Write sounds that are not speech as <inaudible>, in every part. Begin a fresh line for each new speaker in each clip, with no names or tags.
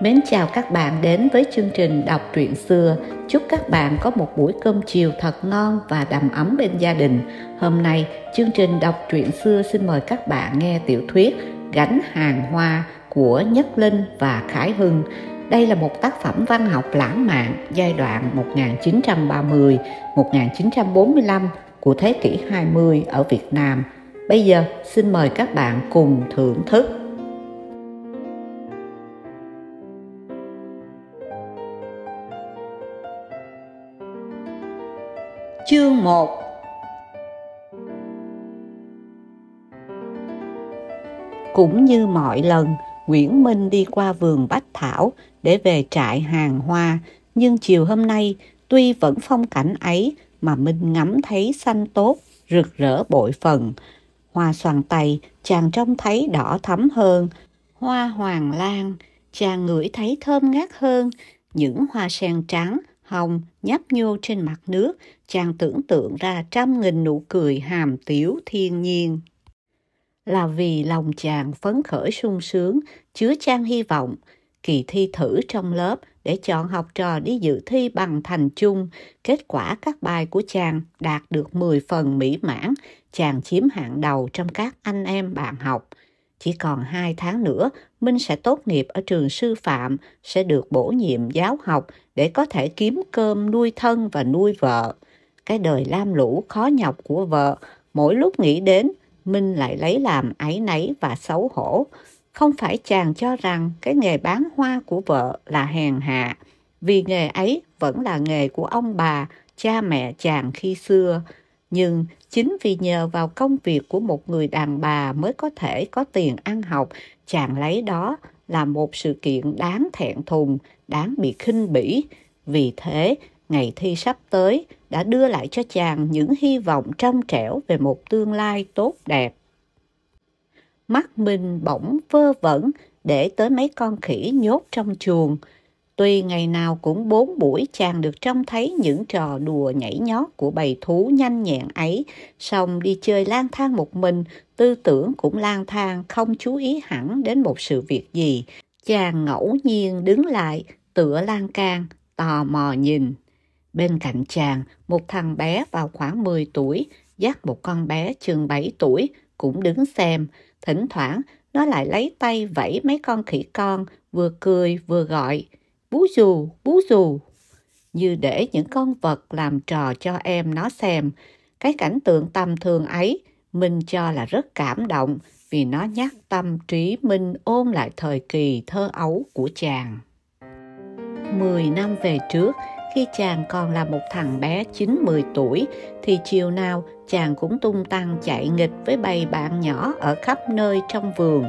Mến chào các bạn đến với chương trình đọc truyện xưa. Chúc các bạn có một buổi cơm chiều thật ngon và đầm ấm bên gia đình. Hôm nay, chương trình đọc truyện xưa xin mời các bạn nghe tiểu thuyết Gánh hàng hoa của Nhất Linh và Khải Hưng. Đây là một tác phẩm văn học lãng mạn giai đoạn 1930-1945 của thế kỷ 20 ở Việt Nam. Bây giờ, xin mời các bạn cùng thưởng thức Chương 1 Cũng như mọi lần, Nguyễn Minh đi qua vườn Bách Thảo để về trại hàng hoa, nhưng chiều hôm nay tuy vẫn phong cảnh ấy mà Minh ngắm thấy xanh tốt, rực rỡ bội phần. Hoa xoàn tay chàng trông thấy đỏ thắm hơn, hoa hoàng lan chàng ngửi thấy thơm ngát hơn, những hoa sen trắng hồng nhấp nhô trên mặt nước, chàng tưởng tượng ra trăm nghìn nụ cười hàm tiếu thiên nhiên. Là vì lòng chàng phấn khởi sung sướng, chứa chan hy vọng, kỳ thi thử trong lớp để chọn học trò đi dự thi bằng thành chung, kết quả các bài của chàng đạt được 10 phần mỹ mãn, chàng chiếm hạng đầu trong các anh em bạn học – chỉ còn hai tháng nữa, Minh sẽ tốt nghiệp ở trường sư phạm, sẽ được bổ nhiệm giáo học để có thể kiếm cơm nuôi thân và nuôi vợ. Cái đời lam lũ khó nhọc của vợ, mỗi lúc nghĩ đến, Minh lại lấy làm áy náy và xấu hổ. Không phải chàng cho rằng cái nghề bán hoa của vợ là hèn hạ, vì nghề ấy vẫn là nghề của ông bà, cha mẹ chàng khi xưa. Nhưng Chính vì nhờ vào công việc của một người đàn bà mới có thể có tiền ăn học, chàng lấy đó là một sự kiện đáng thẹn thùng, đáng bị khinh bỉ. Vì thế, ngày thi sắp tới đã đưa lại cho chàng những hy vọng trong trẻo về một tương lai tốt đẹp. Mắt mình bỗng vơ vẩn để tới mấy con khỉ nhốt trong chuồng, Tuy ngày nào cũng bốn buổi chàng được trông thấy những trò đùa nhảy nhót của bầy thú nhanh nhẹn ấy, song đi chơi lang thang một mình, tư tưởng cũng lang thang, không chú ý hẳn đến một sự việc gì. Chàng ngẫu nhiên đứng lại, tựa lan can, tò mò nhìn. Bên cạnh chàng, một thằng bé vào khoảng 10 tuổi, dắt một con bé chừng 7 tuổi, cũng đứng xem. Thỉnh thoảng, nó lại lấy tay vẫy mấy con khỉ con, vừa cười vừa gọi – bú dù, bú dù, như để những con vật làm trò cho em nó xem. Cái cảnh tượng tầm thường ấy, mình cho là rất cảm động vì nó nhắc tâm trí mình ôn lại thời kỳ thơ ấu của chàng. Mười năm về trước, khi chàng còn là một thằng bé 9-10 tuổi thì chiều nào chàng cũng tung tăng chạy nghịch với bầy bạn nhỏ ở khắp nơi trong vườn.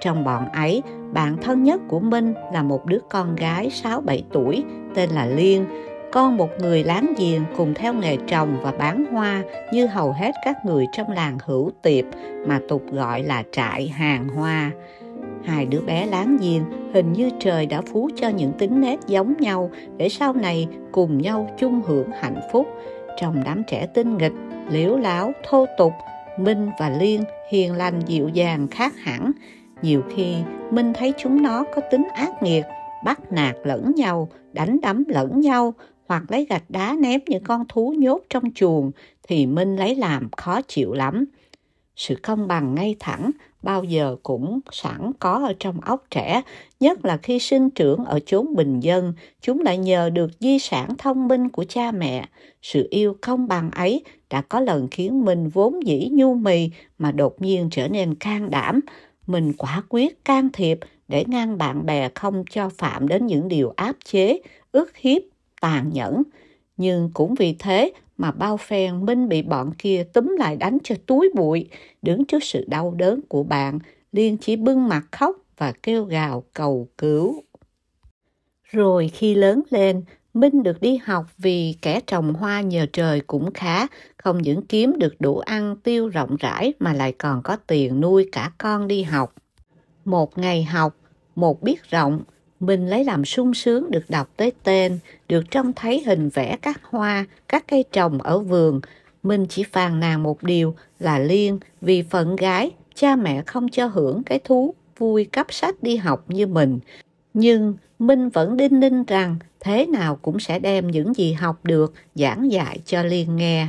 Trong bọn ấy bạn thân nhất của Minh là một đứa con gái 6-7 tuổi tên là Liên, con một người láng giềng cùng theo nghề trồng và bán hoa như hầu hết các người trong làng hữu tiệp mà tục gọi là trại hàng hoa. Hai đứa bé láng giềng hình như trời đã phú cho những tính nét giống nhau để sau này cùng nhau chung hưởng hạnh phúc. Trong đám trẻ tinh nghịch, liễu láo, thô tục, Minh và Liên hiền lành dịu dàng khác hẳn, nhiều khi minh thấy chúng nó có tính ác nghiệt bắt nạt lẫn nhau đánh đấm lẫn nhau hoặc lấy gạch đá ném những con thú nhốt trong chuồng thì minh lấy làm khó chịu lắm sự công bằng ngay thẳng bao giờ cũng sẵn có ở trong óc trẻ nhất là khi sinh trưởng ở chốn bình dân chúng lại nhờ được di sản thông minh của cha mẹ sự yêu công bằng ấy đã có lần khiến mình vốn dĩ nhu mì mà đột nhiên trở nên can đảm mình quả quyết can thiệp để ngăn bạn bè không cho phạm đến những điều áp chế, ức hiếp, tàn nhẫn. Nhưng cũng vì thế mà bao phen Minh bị bọn kia túm lại đánh cho túi bụi. Đứng trước sự đau đớn của bạn, Liên chỉ bưng mặt khóc và kêu gào cầu cứu. Rồi khi lớn lên, Minh được đi học vì kẻ trồng hoa nhờ trời cũng khá, không những kiếm được đủ ăn tiêu rộng rãi mà lại còn có tiền nuôi cả con đi học. Một ngày học, một biết rộng, mình lấy làm sung sướng được đọc tới tên, được trông thấy hình vẽ các hoa, các cây trồng ở vườn. Mình chỉ phàn nàn một điều là liên vì phận gái, cha mẹ không cho hưởng cái thú vui cấp sách đi học như mình. Nhưng Minh vẫn đinh ninh rằng thế nào cũng sẽ đem những gì học được giảng dạy cho Liên nghe.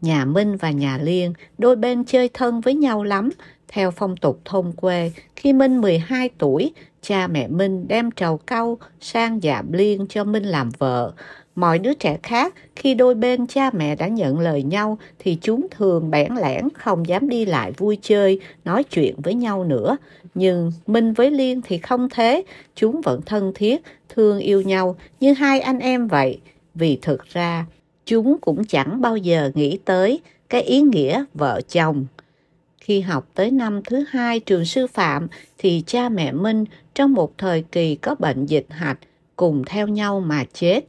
Nhà Minh và nhà Liên, đôi bên chơi thân với nhau lắm. Theo phong tục thôn quê, khi Minh 12 tuổi, cha mẹ Minh đem trầu cau sang dạm Liên cho Minh làm vợ. Mọi đứa trẻ khác, khi đôi bên cha mẹ đã nhận lời nhau thì chúng thường bẽn lẽn không dám đi lại vui chơi, nói chuyện với nhau nữa. Nhưng Minh với Liên thì không thế, chúng vẫn thân thiết, thương yêu nhau như hai anh em vậy vì thực ra chúng cũng chẳng bao giờ nghĩ tới cái ý nghĩa vợ chồng khi học tới năm thứ hai trường sư phạm thì cha mẹ minh trong một thời kỳ có bệnh dịch hạch cùng theo nhau mà chết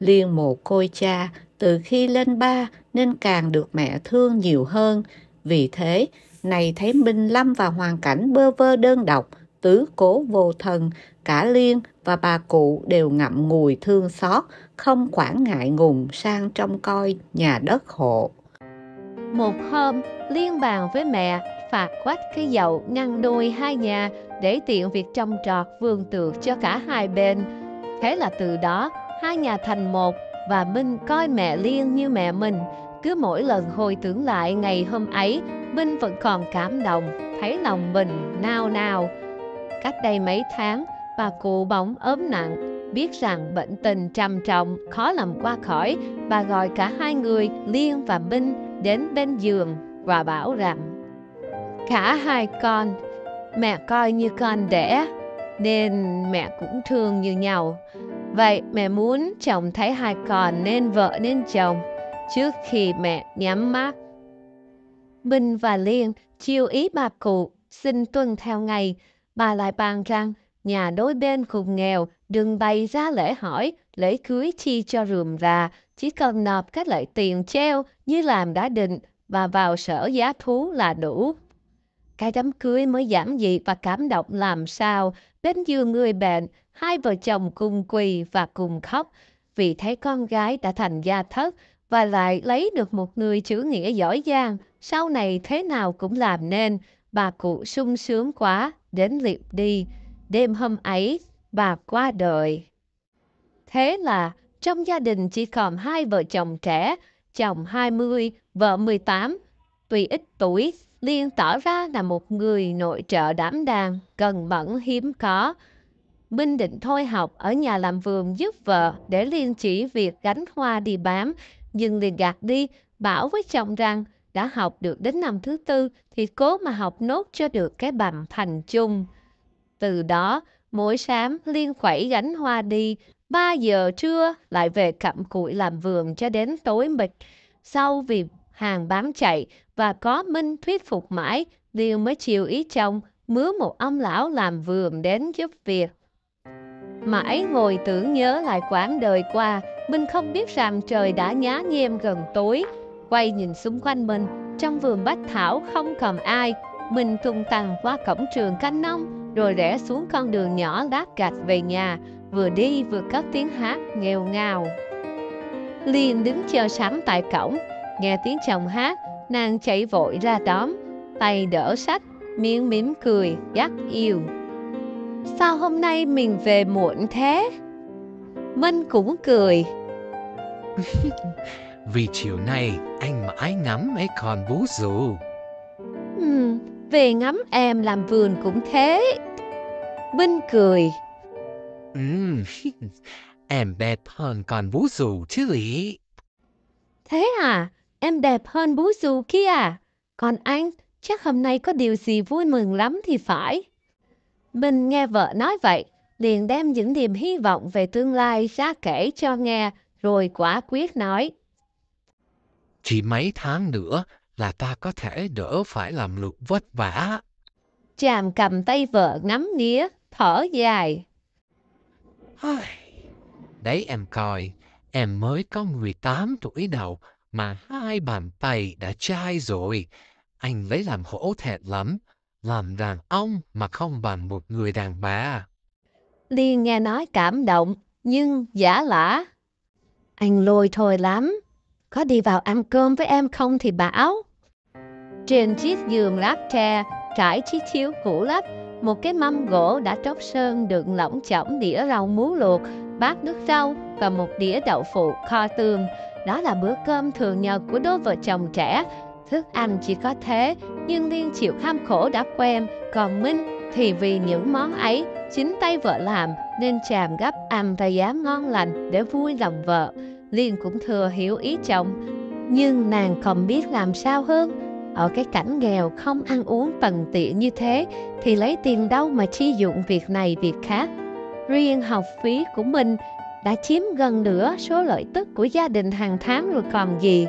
liên mồ côi cha từ khi lên ba nên càng được mẹ thương nhiều hơn vì thế này thấy minh lâm vào hoàn cảnh bơ vơ đơn độc tứ cố vô thần, cả Liên và bà cụ đều ngậm ngùi thương xót, không quản ngại ngùng sang trong coi nhà đất hộ.
Một hôm, Liên bàn với mẹ phạt quách cái dậu ngăn đôi hai nhà để tiện việc trông trọt vườn tược cho cả hai bên. Thế là từ đó, hai nhà thành một và Minh coi mẹ Liên như mẹ mình. Cứ mỗi lần hồi tưởng lại ngày hôm ấy, Minh vẫn còn cảm động, thấy lòng mình nao nao. Cách đây mấy tháng, bà cụ bóng ốm nặng, biết rằng bệnh tình trầm trọng khó lầm qua khỏi bà gọi cả hai người liên và minh đến bên giường và bảo rằng cả hai con mẹ coi như con đẻ nên mẹ cũng thương như nhau vậy mẹ muốn chồng thấy hai con nên vợ nên chồng trước khi mẹ nhắm mắt minh và liên chiêu ý bà cụ xin tuân theo ngay bà lại bàn rằng nhà đối bên cùng nghèo đừng bày ra lễ hỏi, lễ cưới chi cho rườm rà, chỉ cần nộp các loại tiền treo như làm đã định và vào sở giá thú là đủ. Cái đám cưới mới giảm dị và cảm động làm sao, bên giường người bệnh, hai vợ chồng cùng quỳ và cùng khóc, vì thấy con gái đã thành gia thất và lại lấy được một người chữ nghĩa giỏi giang, sau này thế nào cũng làm nên, bà cụ sung sướng quá đến liệp đi, đêm hôm ấy bà qua đời. Thế là trong gia đình chỉ còn hai vợ chồng trẻ, chồng 20, vợ 18, tuy ít tuổi, Liên tỏ ra là một người nội trợ đảm đang, cần mẫn hiếm có. Minh định thôi học ở nhà làm vườn giúp vợ để Liên chỉ việc gánh hoa đi bám, nhưng liền gạt đi, bảo với chồng rằng đã học được đến năm thứ tư thì cố mà học nốt cho được cái bầm thành chung. Từ đó, mỗi sáng Liên khuẩy gánh hoa đi, 3 giờ trưa lại về cặm cụi làm vườn cho đến tối mịt. Sau vì hàng bám chạy và có Minh thuyết phục mãi, Liên mới chiều ý chồng mướn một ông lão làm vườn đến giúp việc. Mãi ngồi tưởng nhớ lại quãng đời qua, mình không biết rằng trời đã nhá nhem gần tối, quay nhìn xung quanh mình trong vườn bách thảo không còn ai mình tung tăng qua cổng trường canh nông rồi rẽ xuống con đường nhỏ lát gạch về nhà vừa đi vừa có tiếng hát nghèo ngào liền đứng chờ sẵn tại cổng nghe tiếng chồng hát nàng chạy vội ra đón tay đỡ sách miếng mỉm cười dắt yêu sao hôm nay mình về muộn thế minh cũng cười <laughs>
Vì chiều nay anh mãi ngắm mấy con bú rù
ừ, Về ngắm em làm vườn cũng thế Vinh cười
ừ, <laughs> Em đẹp hơn con bú rù chứ
ý Thế à, em đẹp hơn bú rù kia à Còn anh, chắc hôm nay có điều gì vui mừng lắm thì phải Bình nghe vợ nói vậy liền đem những niềm hy vọng về tương lai ra kể cho nghe, rồi quả quyết nói.
Chỉ mấy tháng nữa là ta có thể đỡ phải làm lụt vất vả.
Chàm cầm tay vợ nắm nía, thở dài.
Đấy em coi, em mới có 18 tuổi đầu mà hai bàn tay đã chai rồi. Anh lấy làm hổ thẹn lắm, làm đàn ông mà không bằng một người đàn bà.
Liên nghe nói cảm động, nhưng giả lả. Anh lôi thôi lắm, có đi vào ăn cơm với em không thì bảo. Trên chiếc giường lát tre, trải chiếc chiếu cũ lắm, một cái mâm gỗ đã tróc sơn đựng lỏng chỏng đĩa rau muối luộc, bát nước rau và một đĩa đậu phụ kho tương. Đó là bữa cơm thường nhật của đôi vợ chồng trẻ. Thức ăn chỉ có thế, nhưng Liên chịu kham khổ đã quen, còn Minh thì vì những món ấy chính tay vợ làm nên chàm gấp ăn và dám ngon lành để vui lòng vợ. Liên cũng thừa hiểu ý chồng, nhưng nàng còn biết làm sao hơn. Ở cái cảnh nghèo không ăn uống tần tiện như thế thì lấy tiền đâu mà chi dụng việc này việc khác. Riêng học phí của mình đã chiếm gần nửa số lợi tức của gia đình hàng tháng rồi còn gì.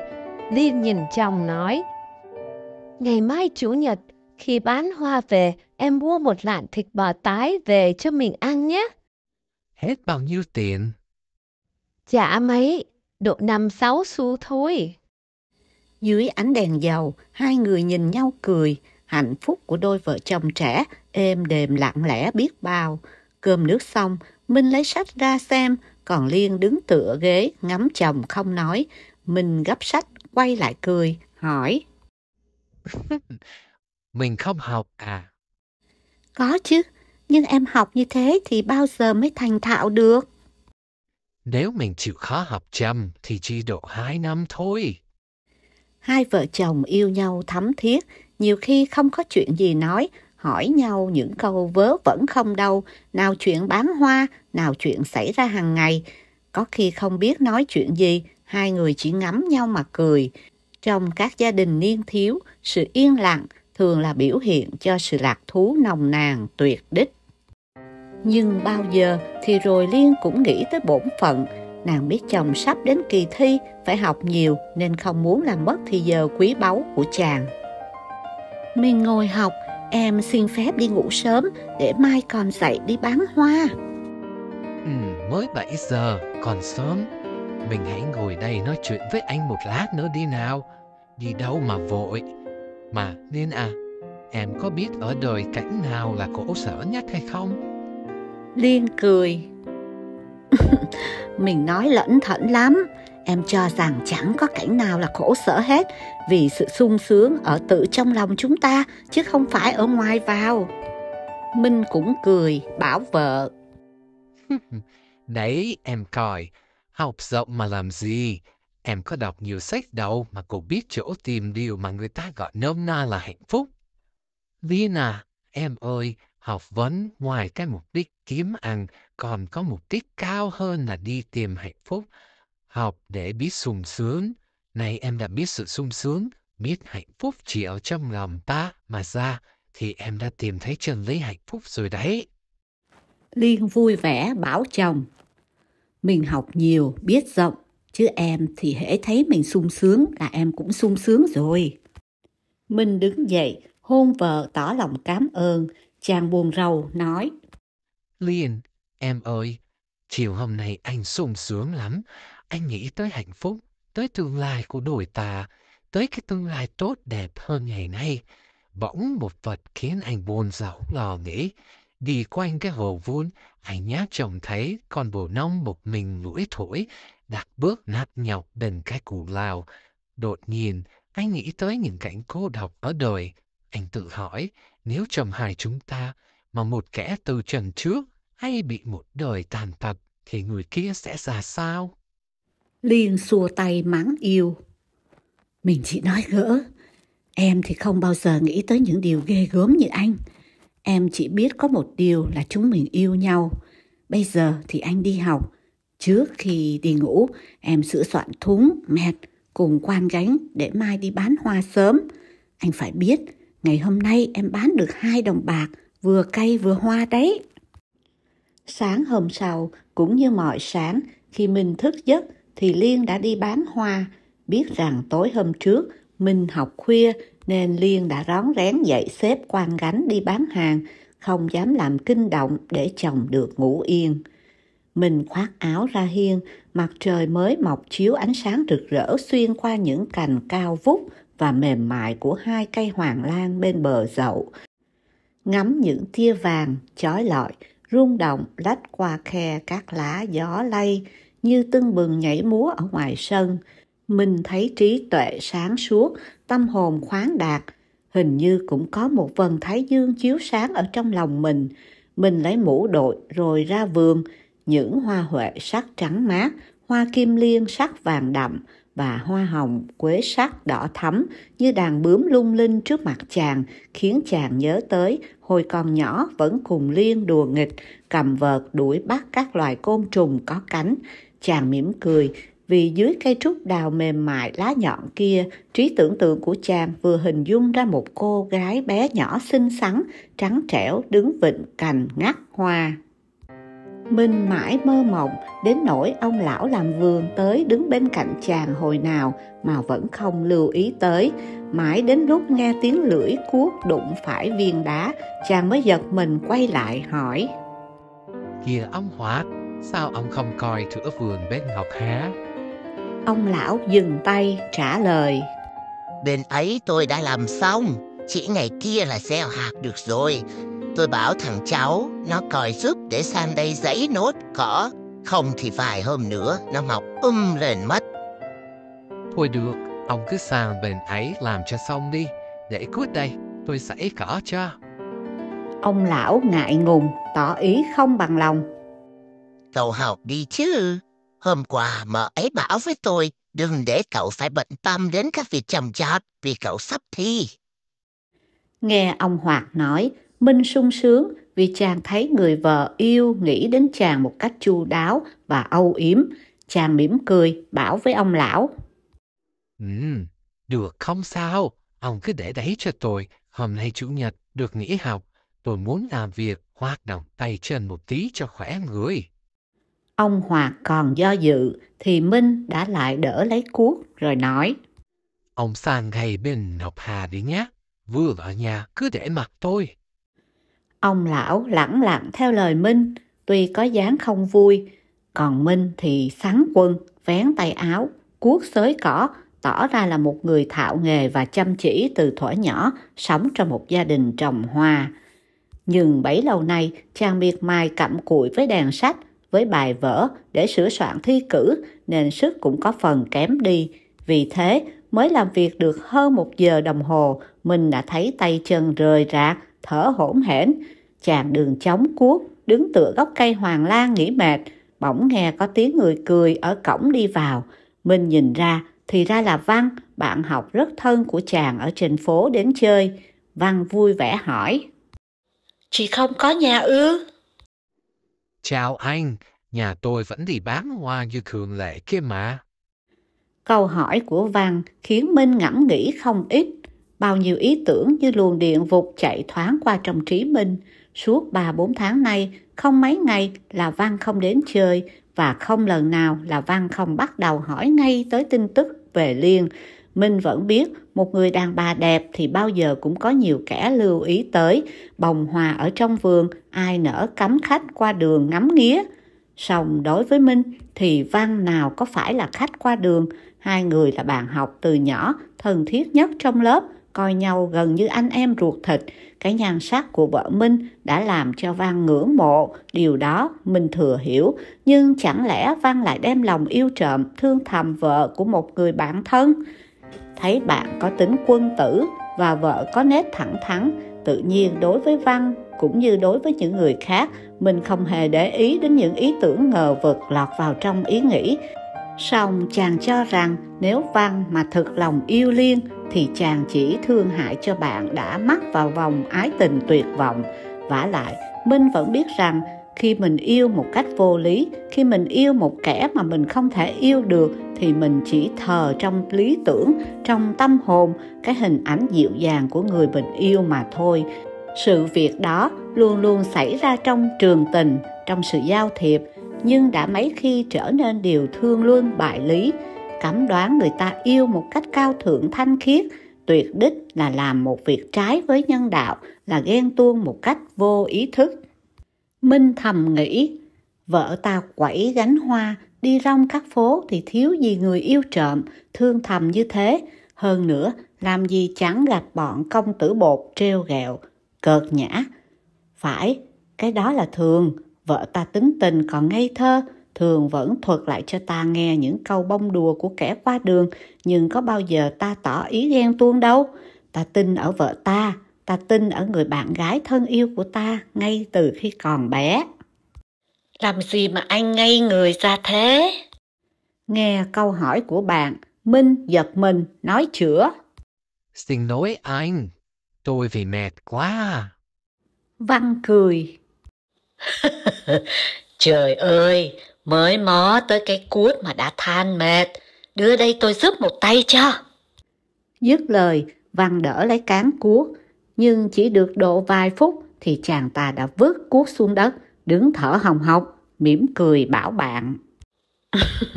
Liên nhìn chồng nói, Ngày mai Chủ nhật, khi bán hoa về, em mua một lạng thịt bò tái về cho mình ăn nhé.
Hết bao nhiêu tiền?
Chả mấy, độ năm sáu xu thôi. Dưới ánh đèn dầu, hai người nhìn nhau
cười. Hạnh phúc của đôi vợ chồng trẻ, êm đềm lặng lẽ biết bao. Cơm nước xong, Minh lấy sách ra xem, còn Liên đứng tựa ghế ngắm chồng không nói. Minh gấp sách, quay lại cười, hỏi.
<laughs> Mình không học à?
Có chứ, nhưng em học như thế thì bao giờ mới thành thạo được?
Nếu mình chịu khó học chăm
thì chỉ độ 2 năm thôi. Hai vợ chồng yêu nhau thắm thiết, nhiều khi không có chuyện gì nói, hỏi nhau những câu vớ vẫn không đâu, nào chuyện bán hoa, nào chuyện xảy ra hàng ngày. Có khi không biết nói chuyện gì, hai người chỉ ngắm nhau mà cười. Trong các gia đình niên thiếu, sự yên lặng thường là biểu hiện cho sự lạc thú nồng nàn tuyệt đích nhưng bao giờ thì rồi Liên cũng nghĩ tới bổn phận. Nàng biết chồng sắp đến kỳ thi, phải học nhiều nên không muốn làm mất thì giờ quý báu của chàng. Mình ngồi học, em xin phép đi ngủ sớm để mai còn dậy đi bán hoa.
Ừ, mới 7 giờ, còn sớm. Mình hãy ngồi đây nói chuyện với anh một lát nữa đi nào. Đi đâu mà vội. Mà, Liên à, em có biết ở đời cảnh nào là khổ sở nhất hay không?
Liên cười. cười <laughs> Mình nói lẫn thẫn lắm Em cho rằng chẳng có cảnh nào là khổ sở hết Vì sự sung sướng ở tự trong lòng chúng ta Chứ không phải ở ngoài vào Minh cũng cười bảo vợ
Đấy <laughs> em coi Học rộng mà làm gì Em có đọc nhiều sách đâu mà cũng biết chỗ tìm điều mà người ta gọi nôm na là hạnh phúc. Lina, em ơi, học vấn ngoài cái mục đích kiếm ăn còn có mục đích cao hơn là đi tìm hạnh phúc. Học để biết sung sướng. Này em đã biết sự sung sướng, biết hạnh phúc chỉ ở trong lòng ta mà ra, thì em đã tìm thấy chân lý hạnh phúc rồi đấy.
Liên vui vẻ bảo chồng. Mình học nhiều, biết rộng, chứ em thì hễ thấy mình sung sướng là em cũng sung sướng rồi. mình đứng dậy, hôn vợ tỏ lòng cảm ơn, Chàng buồn rầu nói. Liên,
em ơi, chiều hôm nay anh sung sướng lắm. Anh nghĩ tới hạnh phúc, tới tương lai của đôi ta, tới cái tương lai tốt đẹp hơn ngày nay. Bỗng một vật khiến anh buồn rầu lo nghĩ. Đi quanh cái hồ vuông, anh nhát chồng thấy con bồ nông một mình lũi thổi, đặt bước nát nhọc bên cái củ lao. Đột nhiên, anh nghĩ tới những cảnh cô độc ở đời. Anh tự hỏi, nếu chồng hại chúng ta mà một kẻ từ trần trước hay bị một đời tàn tật thì người kia sẽ ra sao?
Liên xua tay mắng yêu. Mình chỉ nói gỡ. Em thì không bao giờ nghĩ tới những điều ghê gớm như anh. Em chỉ biết có một điều là chúng mình yêu nhau. Bây giờ thì anh đi học. Trước khi đi ngủ, em sửa soạn thúng, mệt cùng quan gánh để mai đi bán hoa sớm. Anh phải biết Ngày hôm nay em bán được hai đồng bạc, vừa cây vừa hoa đấy. Sáng hôm sau, cũng như mọi sáng, khi mình thức giấc thì Liên đã đi bán hoa. Biết rằng tối hôm trước mình học khuya nên Liên đã rón rén dậy xếp quan gánh đi bán hàng, không dám làm kinh động để chồng được ngủ yên. Mình khoác áo ra hiên, mặt trời mới mọc chiếu ánh sáng rực rỡ xuyên qua những cành cao vút và mềm mại của hai cây hoàng lan bên bờ dậu ngắm những tia vàng chói lọi rung động lách qua khe các lá gió lay như tưng bừng nhảy múa ở ngoài sân mình thấy trí tuệ sáng suốt tâm hồn khoáng đạt hình như cũng có một phần thái dương chiếu sáng ở trong lòng mình mình lấy mũ đội rồi ra vườn những hoa huệ sắc trắng mát hoa kim liên sắc vàng đậm và hoa hồng, quế sắc đỏ thắm như đàn bướm lung linh trước mặt chàng, khiến chàng nhớ tới hồi còn nhỏ vẫn cùng liên đùa nghịch, cầm vợt đuổi bắt các loài côn trùng có cánh. Chàng mỉm cười, vì dưới cây trúc đào mềm mại lá nhọn kia, trí tưởng tượng của chàng vừa hình dung ra một cô gái bé nhỏ xinh xắn, trắng trẻo, đứng vịnh cành ngắt hoa. Minh mãi mơ mộng đến nỗi ông lão làm vườn tới đứng bên cạnh chàng hồi nào mà vẫn không lưu ý tới. Mãi đến lúc nghe tiếng lưỡi cuốc đụng phải viên đá, chàng mới giật mình quay lại hỏi.
Kìa ông Hỏa, sao ông không coi thửa vườn bên Ngọc há?
Ông lão dừng tay trả lời. Bên ấy tôi đã làm xong, chỉ ngày kia là gieo hạt được rồi, Tôi bảo thằng cháu nó coi giúp để
sang đây giấy nốt cỏ. Không thì vài hôm nữa nó mọc um lên mất. Thôi được, ông cứ sang bên ấy làm cho xong đi. Để cuối đây,
tôi sẽ cỏ cho. Ông lão ngại ngùng, tỏ ý không bằng lòng. Cậu học đi chứ. Hôm qua mợ ấy bảo với tôi đừng để cậu phải bận tâm đến các việc chồng chọt vì cậu sắp thi. Nghe ông Hoạt nói, Minh sung sướng vì chàng thấy người vợ yêu nghĩ đến chàng một cách chu đáo và âu yếm. Chàng mỉm cười bảo với ông lão.
Ừ, được không sao, ông cứ để đấy cho tôi. Hôm nay Chủ nhật được nghỉ học, tôi muốn làm việc hoạt động tay chân một tí
cho khỏe người. Ông Hoạt còn do dự thì Minh đã lại đỡ lấy cuốc rồi nói. Ông sang ngày bên học Hà đi nhé, vừa ở nhà cứ để mặc tôi. Ông lão lẳng lặng theo lời Minh, tuy có dáng không vui, còn Minh thì sắn quần, vén tay áo, cuốc xới cỏ, tỏ ra là một người thạo nghề và chăm chỉ từ thuở nhỏ, sống trong một gia đình trồng hoa. Nhưng bấy lâu nay, chàng miệt mài cặm cụi với đèn sách, với bài vở để sửa soạn thi cử nên sức cũng có phần kém đi. Vì thế, mới làm việc được hơn một giờ đồng hồ, mình đã thấy tay chân rời rạc, thở hổn hển chàng đường chống cuốc đứng tựa gốc cây hoàng lan nghỉ mệt bỗng nghe có tiếng người cười ở cổng đi vào minh nhìn ra thì ra là văn bạn học rất thân của chàng ở trên phố đến chơi văn vui vẻ hỏi chị không có nhà ư
chào anh nhà tôi vẫn đi bán hoa như thường lệ kia mà
câu hỏi của văn khiến minh ngẫm nghĩ không ít Bao nhiêu ý tưởng như luồng điện vụt chạy thoáng qua trong trí mình. Suốt ba bốn tháng nay, không mấy ngày là Văn không đến chơi và không lần nào là Văn không bắt đầu hỏi ngay tới tin tức về Liên. Minh vẫn biết một người đàn bà đẹp thì bao giờ cũng có nhiều kẻ lưu ý tới. Bồng hòa ở trong vườn, ai nỡ cấm khách qua đường ngắm nghía. Song đối với Minh thì Văn nào có phải là khách qua đường. Hai người là bạn học từ nhỏ, thân thiết nhất trong lớp – coi nhau gần như anh em ruột thịt. Cái nhan sắc của vợ Minh đã làm cho Văn ngưỡng mộ, điều đó mình thừa hiểu. Nhưng chẳng lẽ Văn lại đem lòng yêu trộm, thương thầm vợ của một người bạn thân? Thấy bạn có tính quân tử và vợ có nét thẳng thắn, tự nhiên đối với Văn cũng như đối với những người khác, mình không hề để ý đến những ý tưởng ngờ vực lọt vào trong ý nghĩ song chàng cho rằng nếu văn mà thực lòng yêu liên thì chàng chỉ thương hại cho bạn đã mắc vào vòng ái tình tuyệt vọng vả lại minh vẫn biết rằng khi mình yêu một cách vô lý khi mình yêu một kẻ mà mình không thể yêu được thì mình chỉ thờ trong lý tưởng trong tâm hồn cái hình ảnh dịu dàng của người mình yêu mà thôi sự việc đó luôn luôn xảy ra trong trường tình trong sự giao thiệp nhưng đã mấy khi trở nên điều thương luân bại lý cấm đoán người ta yêu một cách cao thượng thanh khiết tuyệt đích là làm một việc trái với nhân đạo là ghen tuông một cách vô ý thức minh thầm nghĩ vợ ta quẩy gánh hoa đi rong các phố thì thiếu gì người yêu trộm thương thầm như thế hơn nữa làm gì chẳng gặp bọn công tử bột treo ghẹo cợt nhã phải cái đó là thường Vợ ta tính tình còn ngây thơ, thường vẫn thuật lại cho ta nghe những câu bông đùa của kẻ qua đường, nhưng có bao giờ ta tỏ ý ghen tuông đâu. Ta tin ở vợ ta, ta tin ở người bạn gái thân yêu của ta ngay từ khi còn bé. Làm gì mà anh ngây người ra thế? Nghe câu hỏi của bạn, Minh giật mình, nói chữa. Xin lỗi anh,
tôi vì mệt quá.
Văn cười. <laughs> Trời ơi, mới mó tới cái cuốt mà đã than mệt. Đưa đây tôi giúp một tay cho. Dứt lời, Văn đỡ lấy cán cuốc. Nhưng chỉ được độ vài phút thì chàng ta đã vớt cuốc xuống đất, đứng thở hồng hộc, mỉm cười bảo bạn. <laughs>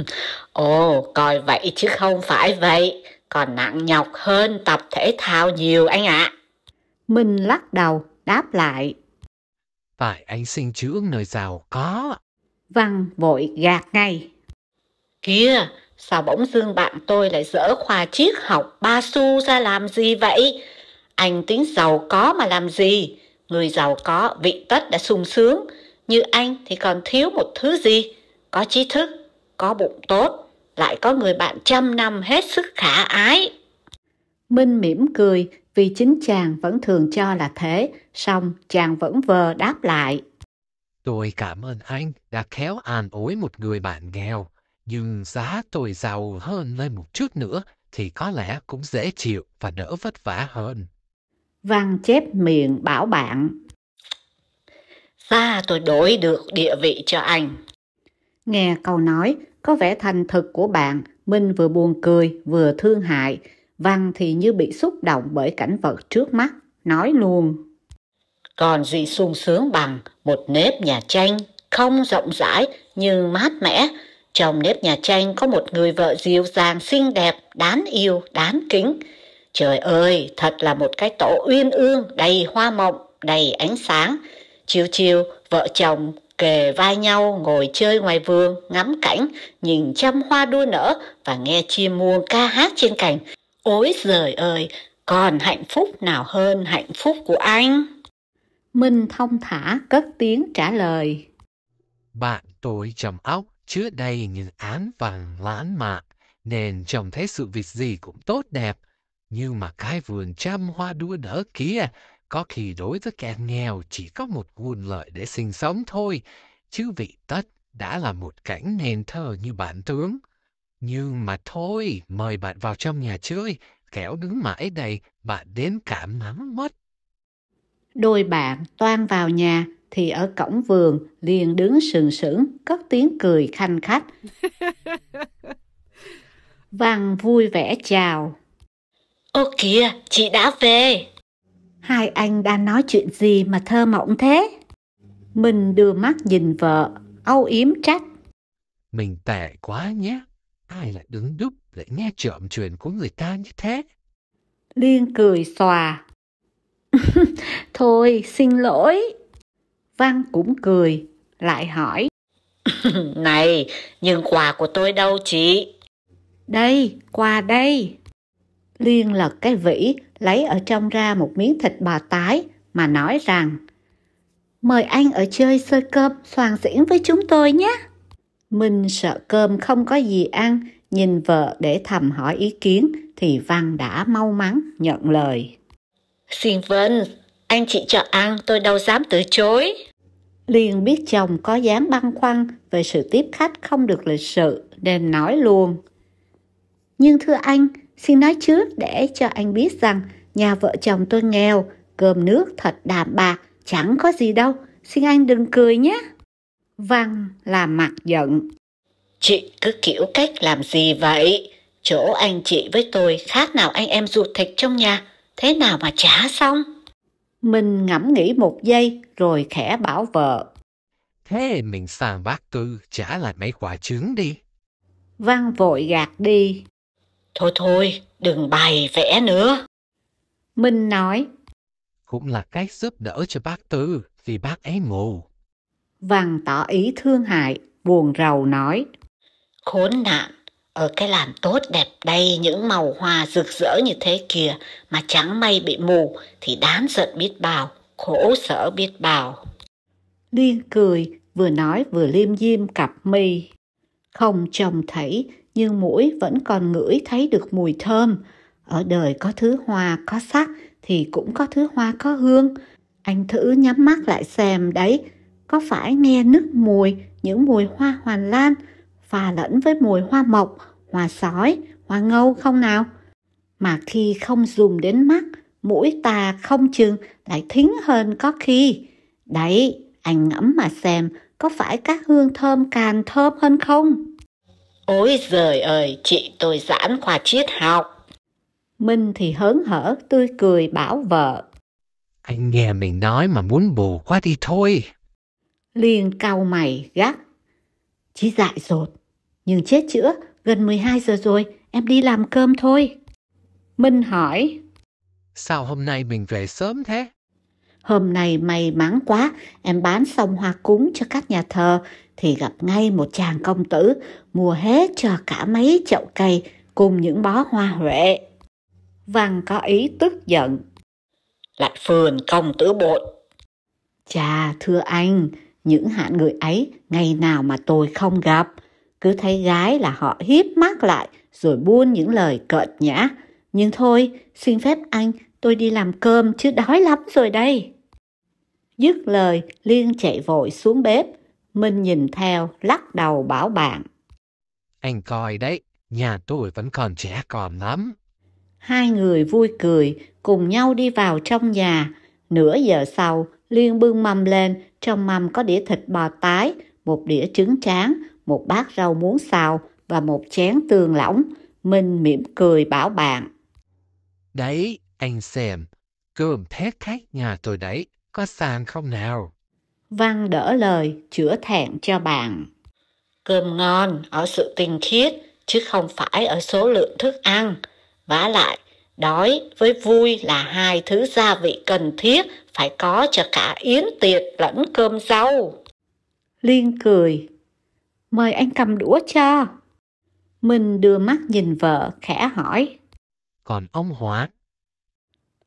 Ồ, coi vậy chứ không phải vậy. Còn nặng nhọc hơn tập thể thao nhiều anh ạ. À. Minh lắc đầu, đáp lại.
Phải anh xin chữ nơi giàu
có. Văn vội gạt ngay. Kìa, sao bỗng dưng bạn tôi lại dỡ khoa triết học ba xu ra làm gì vậy? Anh tính giàu có mà làm gì? Người giàu có vị tất đã sung sướng. Như anh thì còn thiếu một thứ gì? Có trí thức, có bụng tốt, lại có người bạn trăm năm hết sức khả ái. Minh mỉm cười vì chính chàng vẫn thường cho là thế, song chàng vẫn vờ đáp lại.
Tôi cảm ơn anh đã khéo an ủi một người bạn nghèo, nhưng giá tôi giàu hơn lên một chút nữa thì có lẽ cũng dễ chịu và đỡ vất vả hơn.
Văn chép miệng bảo bạn. Ra tôi đổi được địa vị cho anh. Nghe câu nói, có vẻ thành thực của bạn, Minh vừa buồn cười vừa thương hại, Văn thì như bị xúc động bởi cảnh vật trước mắt, nói luôn. Còn gì sung sướng bằng một nếp nhà tranh, không rộng rãi nhưng mát mẻ. Trong nếp nhà tranh có một người vợ dịu dàng, xinh đẹp, đáng yêu, đáng kính. Trời ơi, thật là một cái tổ uyên ương, đầy hoa mộng, đầy ánh sáng. Chiều chiều, vợ chồng kề vai nhau ngồi chơi ngoài vườn, ngắm cảnh, nhìn trăm hoa đua nở và nghe chim muông ca hát trên cành. Ôi giời ơi, còn hạnh phúc nào hơn hạnh phúc của anh? Minh thông thả cất tiếng trả lời.
Bạn tôi trầm óc chứa đầy những án vàng lãng mạn nên trông thấy sự việc gì cũng tốt đẹp. Nhưng mà cái vườn trăm hoa đua nở kia có khi đối với kẻ nghèo chỉ có một nguồn lợi để sinh sống thôi, chứ vị tất đã là một cảnh nền thơ như bản tướng. Nhưng mà thôi, mời bạn vào trong nhà chơi, kẻo đứng mãi đây, bạn đến cả nắng mất.
Đôi bạn toan vào nhà, thì ở cổng vườn liền đứng sừng sững, cất tiếng cười khanh khách. <laughs> Văn vui vẻ chào. Ô kìa, chị đã về. Hai anh đang nói chuyện gì mà thơ mộng thế? Mình đưa mắt nhìn vợ, âu yếm trách.
Mình tệ quá nhé. Ai lại đứng đúc lại nghe trộm truyền của người ta như
thế? Liên cười xòa. <laughs> Thôi, xin lỗi. Văn cũng cười, lại hỏi. <laughs> Này, nhưng quà của tôi đâu chị? Đây, quà đây. Liên lật cái vỉ, lấy ở trong ra một miếng thịt bò tái mà nói rằng Mời anh ở chơi sơi cơm soàn diễn với chúng tôi nhé. Minh sợ cơm không có gì ăn, nhìn vợ để thầm hỏi ý kiến thì Văn đã mau mắn nhận lời. Xin Vân, anh chị cho ăn tôi đâu dám từ chối. Liên biết chồng có dáng băn khoăn về sự tiếp khách không được lịch sự nên nói luôn. Nhưng thưa anh, xin nói trước để cho anh biết rằng nhà vợ chồng tôi nghèo, cơm nước thật đạm bạc, chẳng có gì đâu. Xin anh đừng cười nhé. Văn là mặt giận. Chị cứ kiểu cách làm gì vậy? Chỗ anh chị với tôi khác nào anh em ruột thịt trong nhà, thế nào mà trả xong? Mình ngẫm nghĩ một giây rồi khẽ bảo vợ. Thế mình sang bác tư trả lại mấy quả trứng đi. Văn vội gạt đi. Thôi thôi, đừng bày vẽ nữa. Minh nói.
Cũng là cách giúp đỡ cho bác Tư, vì bác ấy mù.
Vàng tỏ ý thương hại, buồn rầu nói. Khốn nạn, ở cái làn tốt đẹp đây những màu hoa rực rỡ như thế kìa mà trắng mây bị mù thì đáng giận biết bao, khổ sở biết bao. Liên cười, vừa nói vừa liêm diêm cặp mi. Không trông thấy, nhưng mũi vẫn còn ngửi thấy được mùi thơm. Ở đời có thứ hoa có sắc thì cũng có thứ hoa có hương. Anh thử nhắm mắt lại xem đấy, có phải nghe nước mùi những mùi hoa hoàn lan và lẫn với mùi hoa mộc, hoa sói, hoa ngâu không nào? Mà khi không dùng đến mắt, mũi ta không chừng lại thính hơn có khi. Đấy, anh ngẫm mà xem có phải các hương thơm càng thơm hơn không? Ôi giời ơi, chị tôi giãn khoa triết học. Minh thì hớn hở, tươi cười bảo vợ.
Anh nghe mình nói mà muốn bù quá đi thôi
liền cau mày gắt. Chí dại dột, nhưng chết chữa, gần 12 giờ rồi, em đi làm cơm thôi. Minh hỏi. Sao hôm nay mình về sớm thế? Hôm nay may mắn quá, em bán xong hoa cúng cho các nhà thờ thì gặp ngay một chàng công tử mua hết cho cả mấy chậu cây cùng những bó hoa huệ. Văn có ý tức giận. Lại phường công tử bội. Chà, thưa anh, những hạn người ấy ngày nào mà tôi không gặp. Cứ thấy gái là họ híp mắt lại rồi buôn những lời cợt nhã. Nhưng thôi, xin phép anh, tôi đi làm cơm chứ đói lắm rồi đây. Dứt lời, Liên chạy vội xuống bếp. Minh nhìn theo, lắc đầu bảo bạn. Anh coi đấy,
nhà tôi vẫn còn trẻ còn lắm.
Hai người vui cười, cùng nhau đi vào trong nhà. Nửa giờ sau, liên bưng mầm lên, trong mầm có đĩa thịt bò tái, một đĩa trứng tráng, một bát rau muống xào và một chén tương lỏng. Minh mỉm cười bảo bạn. Đấy, anh xem, cơm thế khách nhà tôi đấy, có sàn không nào? Văn đỡ lời, chữa thẹn cho bạn. Cơm ngon ở sự tình khiết, chứ không phải ở số lượng thức ăn. Vả lại, Đói với vui là hai thứ gia vị cần thiết phải có cho cả yến tiệc lẫn cơm rau. Liên cười. Mời anh cầm đũa cho. Mình đưa mắt nhìn vợ khẽ hỏi.
Còn ông hóa?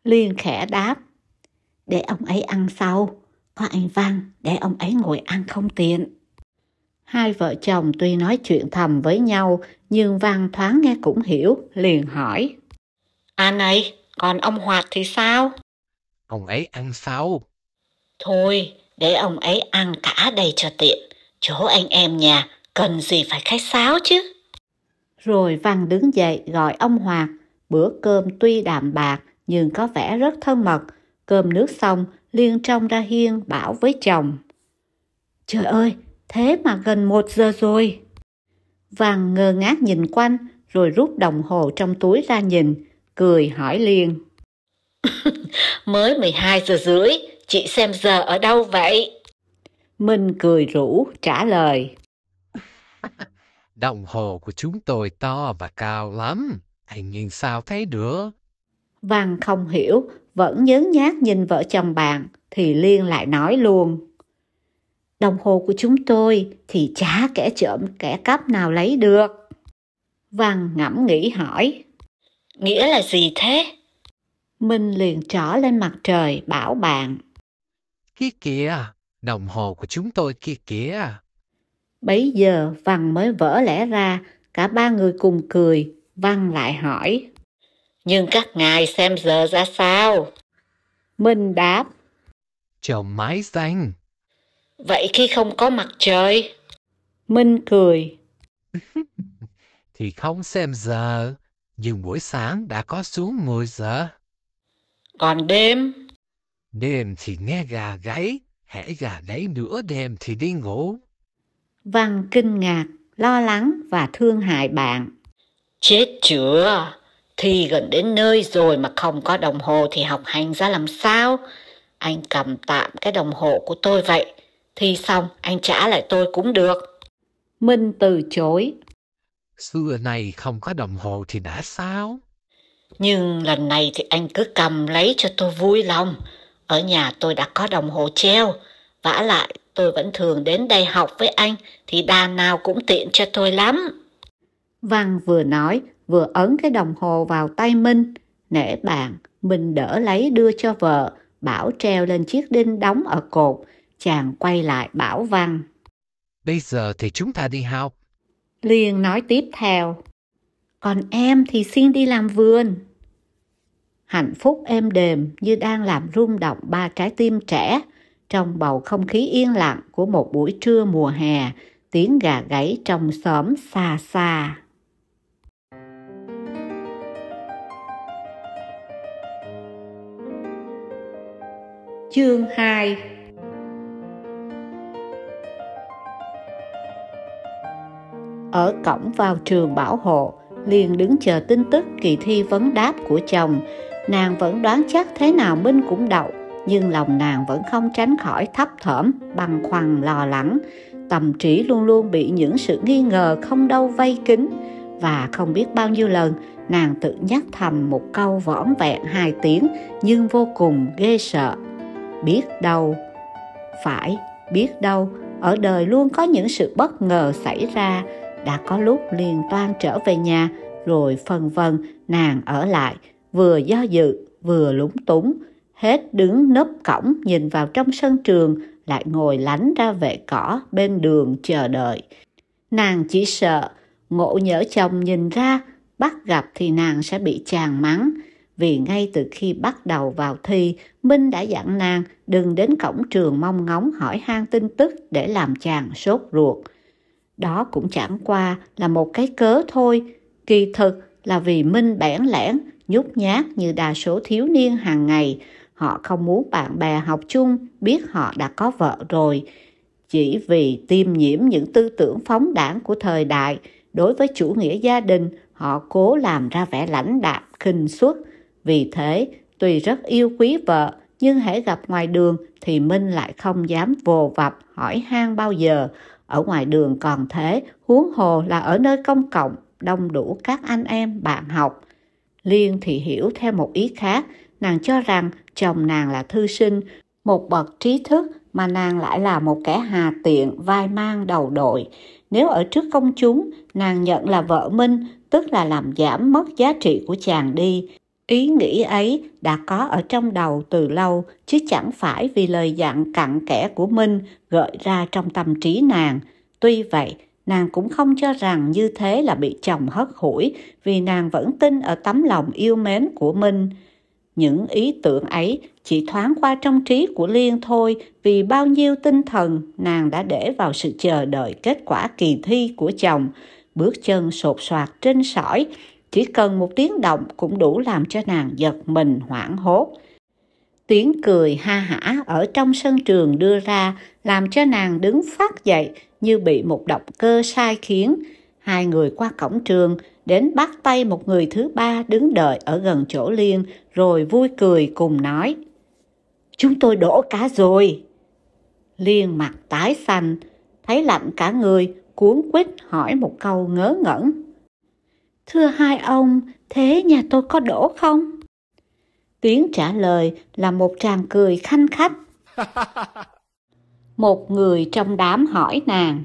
Liên khẽ đáp. Để ông ấy ăn sau. Có anh Văn, để ông ấy ngồi ăn không tiện. Hai vợ chồng tuy nói chuyện thầm với nhau, nhưng Văn thoáng nghe cũng hiểu, liền hỏi. À này, còn ông Hoạt thì sao? Ông ấy ăn sau. Thôi, để ông ấy ăn cả đầy cho tiện. Chỗ anh em nhà, cần gì phải khách sáo chứ. Rồi Văn đứng dậy gọi ông Hoạt. Bữa cơm tuy đạm bạc nhưng có vẻ rất thân mật. Cơm nước xong, Liên trong ra hiên bảo với chồng. Trời ơi, thế mà gần một giờ rồi. Vàng ngơ ngác nhìn quanh rồi rút đồng hồ trong túi ra nhìn cười hỏi liền. <laughs> Mới 12 giờ rưỡi, chị xem giờ ở đâu vậy? Minh cười rủ trả lời.
<laughs> Đồng hồ của chúng tôi to và cao
lắm, anh nhìn sao thấy được? Văn không hiểu, vẫn nhớ nhát nhìn vợ chồng bạn, thì Liên lại nói luôn. Đồng hồ của chúng tôi thì chả kẻ trộm kẻ cắp nào lấy được. Văn ngẫm nghĩ hỏi nghĩa là gì thế minh liền trỏ lên mặt trời bảo bạn kia kìa đồng hồ của chúng tôi kia kìa bấy giờ văn mới vỡ lẽ ra cả ba người cùng cười văn lại hỏi nhưng các ngài xem giờ ra sao minh đáp
trời mái
xanh vậy khi không có mặt trời minh cười <laughs>
thì không xem giờ nhưng buổi sáng đã có xuống 10 giờ. Còn đêm?
Đêm thì nghe gà gáy, hễ gà gáy nửa đêm thì đi ngủ. Văn kinh ngạc, lo lắng và thương hại bạn. Chết chữa, thì gần đến nơi rồi mà không có đồng hồ thì học hành ra làm sao? Anh cầm tạm cái đồng hồ của tôi vậy, thì xong anh trả lại tôi cũng được. Minh từ chối xưa nay không có đồng hồ thì đã sao? Nhưng lần này thì anh cứ cầm lấy cho tôi vui lòng. Ở nhà tôi đã có đồng hồ treo. Vả lại, tôi vẫn thường đến đây học với anh thì đàn nào cũng tiện cho tôi lắm. Văn vừa nói, vừa ấn cái đồng hồ vào tay Minh. Nể bạn, Minh đỡ lấy đưa cho vợ, bảo treo lên chiếc đinh đóng ở cột. Chàng quay lại bảo Văn. Bây giờ thì chúng ta đi học liền nói tiếp theo còn em thì xin đi làm vườn hạnh phúc êm đềm như đang làm rung động ba trái tim trẻ trong bầu không khí yên lặng của một buổi trưa mùa hè tiếng gà gáy trong xóm xa xa chương 2 ở cổng vào trường bảo hộ liền đứng chờ tin tức kỳ thi vấn đáp của chồng nàng vẫn đoán chắc thế nào minh cũng đậu nhưng lòng nàng vẫn không tránh khỏi thấp thỏm băn khoăn lo lắng tâm trí luôn luôn bị những sự nghi ngờ không đâu vây kín và không biết bao nhiêu lần nàng tự nhắc thầm một câu võn vẹn hai tiếng nhưng vô cùng ghê sợ biết đâu phải biết đâu ở đời luôn có những sự bất ngờ xảy ra đã có lúc liền toan trở về nhà rồi phần vần nàng ở lại vừa do dự vừa lúng túng hết đứng nấp cổng nhìn vào trong sân trường lại ngồi lánh ra vệ cỏ bên đường chờ đợi nàng chỉ sợ ngộ nhỡ chồng nhìn ra bắt gặp thì nàng sẽ bị chàng mắng vì ngay từ khi bắt đầu vào thi minh đã dặn nàng đừng đến cổng trường mong ngóng hỏi han tin tức để làm chàng sốt ruột đó cũng chẳng qua là một cái cớ thôi, kỳ thực là vì Minh bẽn lẽn, nhút nhát như đa số thiếu niên hàng ngày. Họ không muốn bạn bè học chung biết họ đã có vợ rồi. Chỉ vì tiêm nhiễm những tư tưởng phóng đảng của thời đại, đối với chủ nghĩa gia đình, họ cố làm ra vẻ lãnh đạm, khinh suất. Vì thế, tuy rất yêu quý vợ, nhưng hãy gặp ngoài đường thì Minh lại không dám vồ vập hỏi han bao giờ ở ngoài đường còn thế huống hồ là ở nơi công cộng đông đủ các anh em bạn học liên thì hiểu theo một ý khác nàng cho rằng chồng nàng là thư sinh một bậc trí thức mà nàng lại là một kẻ hà tiện vai mang đầu đội nếu ở trước công chúng nàng nhận là vợ minh tức là làm giảm mất giá trị của chàng đi Ý nghĩ ấy đã có ở trong đầu từ lâu, chứ chẳng phải vì lời dặn cặn kẽ của Minh gợi ra trong tâm trí nàng. Tuy vậy, nàng cũng không cho rằng như thế là bị chồng hất hủi, vì nàng vẫn tin ở tấm lòng yêu mến của Minh. Những ý tưởng ấy chỉ thoáng qua trong trí của Liên thôi vì bao nhiêu tinh thần nàng đã để vào sự chờ đợi kết quả kỳ thi của chồng. Bước chân sột soạt trên sỏi, chỉ cần một tiếng động cũng đủ làm cho nàng giật mình hoảng hốt. Tiếng cười ha hả ở trong sân trường đưa ra làm cho nàng đứng phát dậy như bị một động cơ sai khiến. Hai người qua cổng trường, đến bắt tay một người thứ ba đứng đợi ở gần chỗ Liên rồi vui cười cùng nói. Chúng tôi đổ cá rồi. Liên mặt tái xanh, thấy lạnh cả người, cuốn quýt hỏi một câu ngớ ngẩn. Thưa hai ông, thế nhà tôi có đổ không? Tuyến trả lời là một tràng cười khanh khách. một người trong đám hỏi nàng.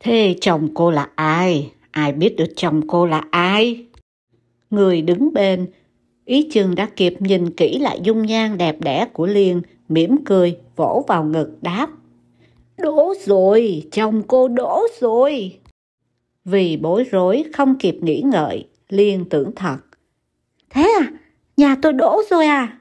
Thế chồng cô là ai? Ai biết được chồng cô là ai? Người đứng bên, ý chừng đã kịp nhìn kỹ lại dung nhan đẹp đẽ của Liên, mỉm cười, vỗ vào ngực đáp. Đổ rồi, chồng cô đổ rồi. Vì bối rối không kịp nghĩ ngợi, Liên tưởng thật. Thế à? Nhà tôi đổ rồi à?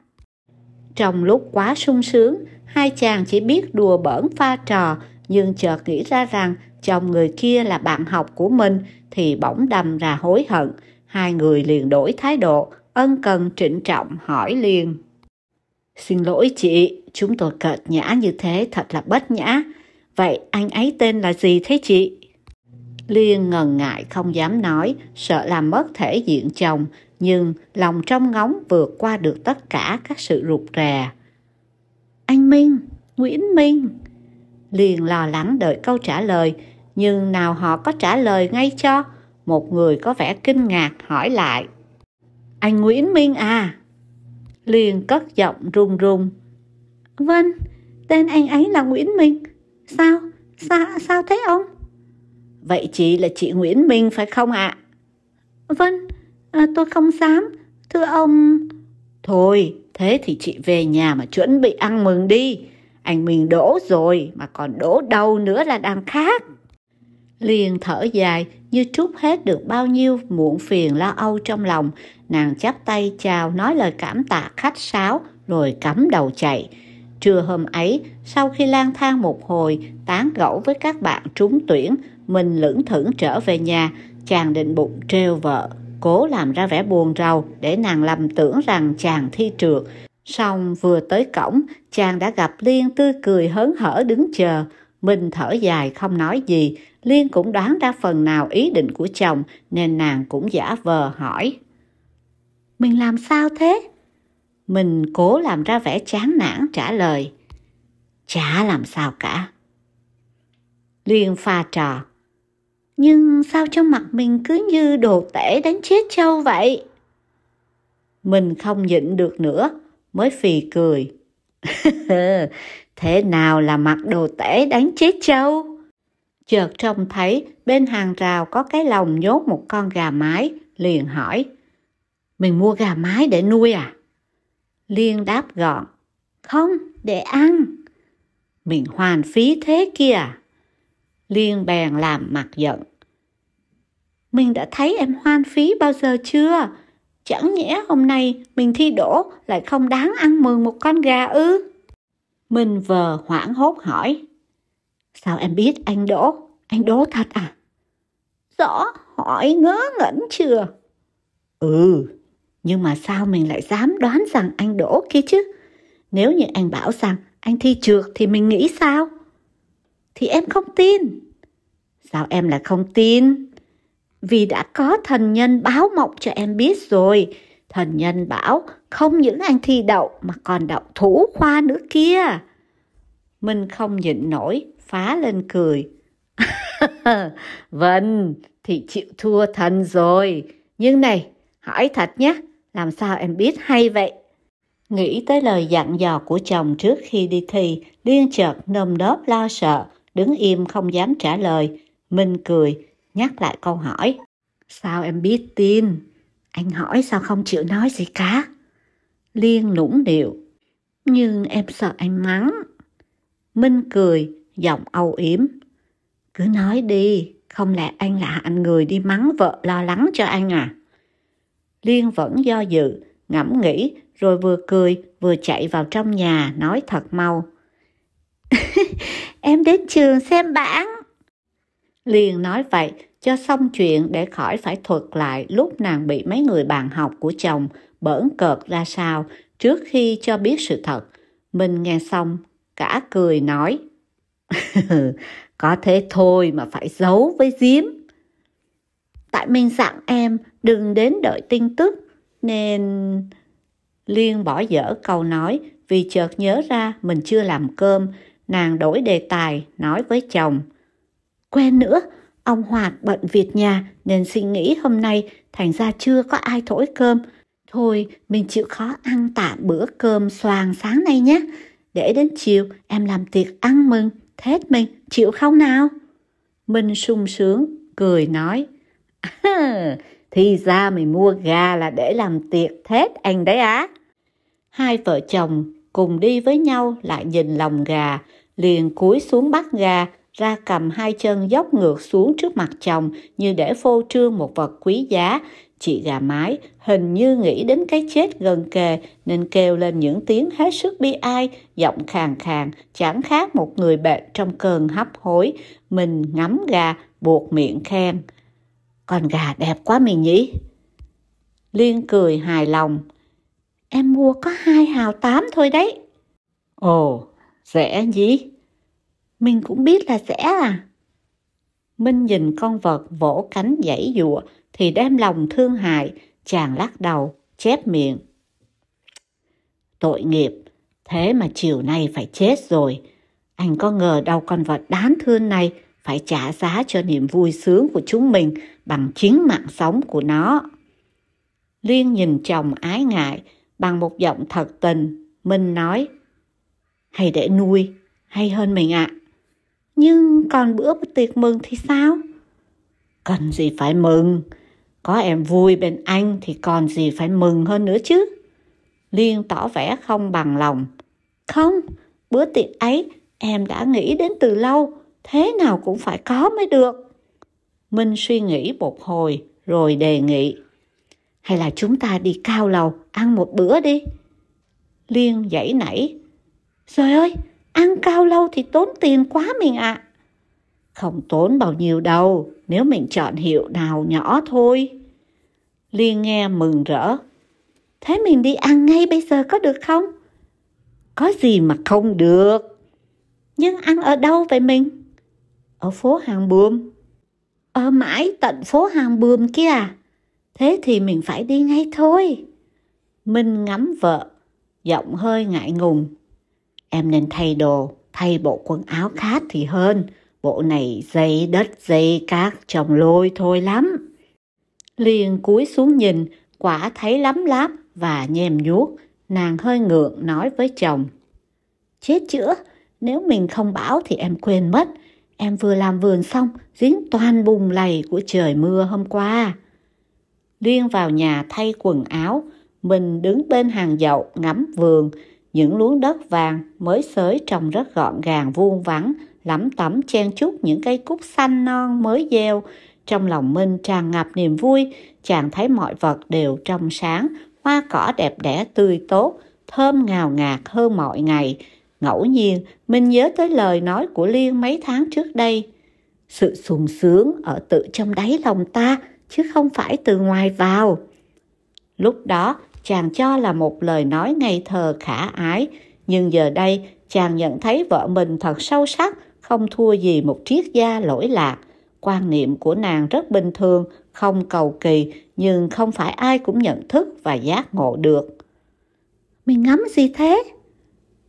Trong lúc quá sung sướng, hai chàng chỉ biết đùa bỡn pha trò nhưng chợt nghĩ ra rằng chồng người kia là bạn học của mình thì bỗng đầm ra hối hận. Hai người liền đổi thái độ, ân cần trịnh trọng hỏi liền. Xin lỗi chị, chúng tôi cợt nhã như thế thật là bất nhã. Vậy anh ấy tên là gì thế chị? Liên ngần ngại không dám nói, sợ làm mất thể diện chồng, nhưng lòng trong ngóng vượt qua được tất cả các sự rụt rè. Anh Minh, Nguyễn Minh. liền lo lắng đợi câu trả lời, nhưng nào họ có trả lời ngay cho. Một người có vẻ kinh ngạc hỏi lại. Anh Nguyễn Minh à? liền cất giọng run run. Vâng, tên anh ấy là Nguyễn Minh. Sao? Sao, sao thế ông? Vậy chị là chị Nguyễn Minh phải không ạ? Vâng, à, tôi không dám. Thưa ông... Thôi, thế thì chị về nhà mà chuẩn bị ăn mừng đi. Anh mình đổ rồi mà còn đổ đâu nữa là đằng khác. Liền thở dài như trút hết được bao nhiêu muộn phiền lo âu trong lòng. Nàng chắp tay chào nói lời cảm tạ khách sáo rồi cắm đầu chạy. Trưa hôm ấy, sau khi lang thang một hồi, tán gẫu với các bạn trúng tuyển, mình lững thững trở về nhà, chàng định bụng trêu vợ, cố làm ra vẻ buồn rầu để nàng lầm tưởng rằng chàng thi trượt. Song vừa tới cổng, chàng đã gặp Liên tươi cười hớn hở đứng chờ. Mình thở dài không nói gì, Liên cũng đoán ra phần nào ý định của chồng nên nàng cũng giả vờ hỏi. Mình làm sao thế? Mình cố làm ra vẻ chán nản trả lời. Chả làm sao cả. Liên pha trò nhưng sao trong mặt mình cứ như đồ tể đánh chết châu vậy mình không nhịn được nữa mới phì cười, <laughs> thế nào là mặt đồ tể đánh chết châu chợt trông thấy bên hàng rào có cái lồng nhốt một con gà mái liền hỏi mình mua gà mái để nuôi à liên đáp gọn không để ăn mình hoàn phí thế kia à? Liên bèn làm mặt giận. Mình đã thấy em hoan phí bao giờ chưa? Chẳng nhẽ hôm nay mình thi đổ lại không đáng ăn mừng một con gà ư? Mình vờ hoảng hốt hỏi. Sao em biết anh đỗ? Anh đố thật à? Rõ, hỏi ngớ ngẩn chưa? Ừ, nhưng mà sao mình lại dám đoán rằng anh đỗ kia chứ? Nếu như anh bảo rằng anh thi trượt thì mình nghĩ sao? thì em không tin. Sao em lại không tin? Vì đã có thần nhân báo mộng cho em biết rồi. Thần nhân bảo không những anh thi đậu mà còn đậu thủ khoa nữa kia. Minh không nhịn nổi, phá lên cười. <laughs> vâng thì chịu thua thần rồi. Nhưng này, hỏi thật nhé, làm sao em biết hay vậy? Nghĩ tới lời dặn dò của chồng trước khi đi thi, Liên chợt nơm nớp lo sợ, đứng im không dám trả lời. Minh cười, nhắc lại câu hỏi. Sao em biết tin? Anh hỏi sao không chịu nói gì cả? Liên nũng điệu. Nhưng em sợ anh mắng. Minh cười, giọng âu yếm. Cứ nói đi, không lẽ anh là anh người đi mắng vợ lo lắng cho anh à? Liên vẫn do dự, ngẫm nghĩ rồi vừa cười vừa chạy vào trong nhà nói thật mau <laughs> em đến trường xem bảng. Liền nói vậy cho xong chuyện để khỏi phải thuật lại lúc nàng bị mấy người bạn học của chồng bỡn cợt ra sao trước khi cho biết sự thật. Mình nghe xong, cả cười nói. <laughs> Có thế thôi mà phải giấu với giếm. Tại mình dặn em đừng đến đợi tin tức nên... Liên bỏ dở câu nói vì chợt nhớ ra mình chưa làm cơm Nàng đổi đề tài, nói với chồng. Quen nữa, ông Hoạt bận việc nhà nên suy nghĩ hôm nay thành ra chưa có ai thổi cơm. Thôi, mình chịu khó ăn tạm bữa cơm xoàng sáng nay nhé. Để đến chiều em làm tiệc ăn mừng, thết mình, chịu không nào? Minh sung sướng, cười nói. <laughs> thì ra mày mua gà là để làm tiệc thết anh đấy á. Hai vợ chồng cùng đi với nhau lại nhìn lòng gà, liền cúi xuống bắt gà, ra cầm hai chân dốc ngược xuống trước mặt chồng như để phô trương một vật quý giá. Chị gà mái hình như nghĩ đến cái chết gần kề nên kêu lên những tiếng hết sức bi ai, giọng khàn khàn, chẳng khác một người bệnh trong cơn hấp hối. Mình ngắm gà, buộc miệng khen. Con gà đẹp quá mình nhỉ? Liên cười hài lòng. Em mua có hai hào tám thôi đấy. Ồ, Rẽ gì? Mình cũng biết là rẽ à. Minh nhìn con vật vỗ cánh dãy dụa thì đem lòng thương hại, chàng lắc đầu, chép miệng. Tội nghiệp, thế mà chiều nay phải chết rồi. Anh có ngờ đâu con vật đáng thương này phải trả giá cho niềm vui sướng của chúng mình bằng chính mạng sống của nó. Liên nhìn chồng ái ngại bằng một giọng thật tình, Minh nói hay để nuôi hay hơn mình ạ à. nhưng còn bữa tiệc mừng thì sao cần gì phải mừng có em vui bên anh thì còn gì phải mừng hơn nữa chứ liên tỏ vẻ không bằng lòng không bữa tiệc ấy em đã nghĩ đến từ lâu thế nào cũng phải có mới được minh suy nghĩ một hồi rồi đề nghị hay là chúng ta đi cao lầu ăn một bữa đi liên dãy nảy Trời ơi, ăn cao lâu thì tốn tiền quá mình ạ. À. Không tốn bao nhiêu đâu, nếu mình chọn hiệu nào nhỏ thôi. Liên nghe mừng rỡ. Thế mình đi ăn ngay bây giờ có được không? Có gì mà không được. Nhưng ăn ở đâu vậy mình? Ở phố Hàng Buồm. Ở mãi tận phố Hàng Buồm kia à? Thế thì mình phải đi ngay thôi. Minh ngắm vợ, giọng hơi ngại ngùng. Em nên thay đồ, thay bộ quần áo khác thì hơn. Bộ này dây đất dây cát trồng lôi thôi lắm. Liền cúi xuống nhìn, quả thấy lắm láp và nhem nhuốc. Nàng hơi ngượng nói với chồng. Chết chữa, nếu mình không bảo thì em quên mất. Em vừa làm vườn xong, dính toàn bùng lầy của trời mưa hôm qua. Liên vào nhà thay quần áo, mình đứng bên hàng dậu ngắm vườn, những luống đất vàng mới xới trồng rất gọn gàng vuông vắn lắm tắm chen chúc những cây cúc xanh non mới gieo trong lòng minh tràn ngập niềm vui chàng thấy mọi vật đều trong sáng hoa cỏ đẹp đẽ tươi tốt thơm ngào ngạt hơn mọi ngày ngẫu nhiên minh nhớ tới lời nói của liên mấy tháng trước đây sự sung sướng ở tự trong đáy lòng ta chứ không phải từ ngoài vào lúc đó chàng cho là một lời nói ngây thơ khả ái nhưng giờ đây chàng nhận thấy vợ mình thật sâu sắc không thua gì một triết gia lỗi lạc quan niệm của nàng rất bình thường không cầu kỳ nhưng không phải ai cũng nhận thức và giác ngộ được mình ngắm gì thế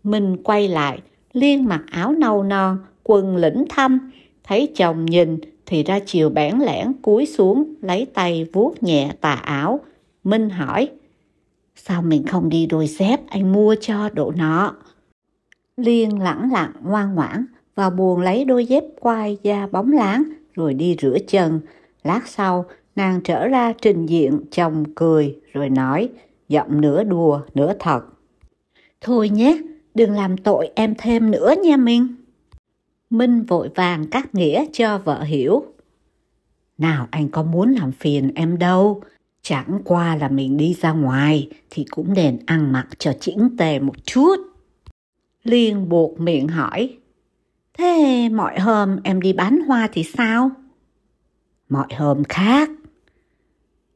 mình quay lại liên mặc áo nâu non quần lĩnh thăm thấy chồng nhìn thì ra chiều bẽn lẽn cúi xuống lấy tay vuốt nhẹ tà áo minh hỏi Sao mình không đi đôi dép anh mua cho độ nó? Liên lẳng lặng ngoan ngoãn và buồn lấy đôi dép quai da bóng láng rồi đi rửa chân. Lát sau, nàng trở ra trình diện chồng cười rồi nói, giọng nửa đùa nửa thật. Thôi nhé, đừng làm tội em thêm nữa nha Minh. Minh vội vàng cắt nghĩa cho vợ hiểu. Nào anh có muốn làm phiền em đâu, Chẳng qua là mình đi ra ngoài thì cũng nên ăn mặc cho chỉnh tề một chút. Liên buộc miệng hỏi. Thế mọi hôm em đi bán hoa thì sao? Mọi hôm khác.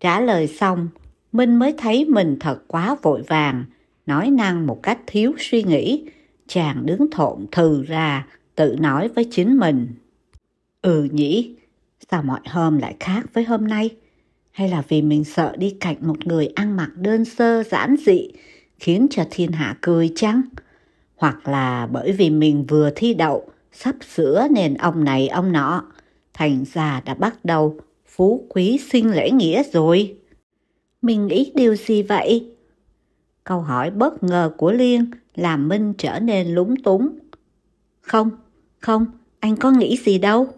Trả lời xong, Minh mới thấy mình thật quá vội vàng, nói năng một cách thiếu suy nghĩ. Chàng đứng thộn thừ ra, tự nói với chính mình. Ừ nhỉ, sao mọi hôm lại khác với hôm nay? hay là vì mình sợ đi cạnh một người ăn mặc đơn sơ giản dị khiến cho thiên hạ cười chăng hoặc là bởi vì mình vừa thi đậu sắp sửa nên ông này ông nọ thành ra đã bắt đầu phú quý sinh lễ nghĩa rồi mình nghĩ điều gì vậy câu hỏi bất ngờ của liên làm minh trở nên lúng túng không không anh có nghĩ gì đâu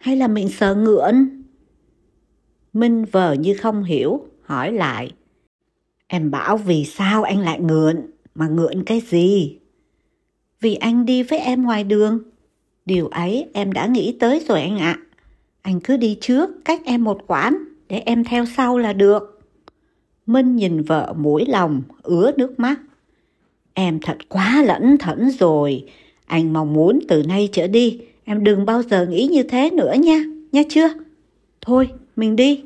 hay là mình sợ ngượng Minh vờ như không hiểu, hỏi lại. Em bảo vì sao anh lại ngượn, mà ngượn cái gì? Vì anh đi với em ngoài đường. Điều ấy em đã nghĩ tới rồi anh ạ. À. Anh cứ đi trước, cách em một quán để em theo sau là được. Minh nhìn vợ mũi lòng, ứa nước mắt. Em thật quá lẫn thẫn rồi. Anh mong muốn từ nay trở đi, em đừng bao giờ nghĩ như thế nữa nha, nha chưa? Thôi, mình đi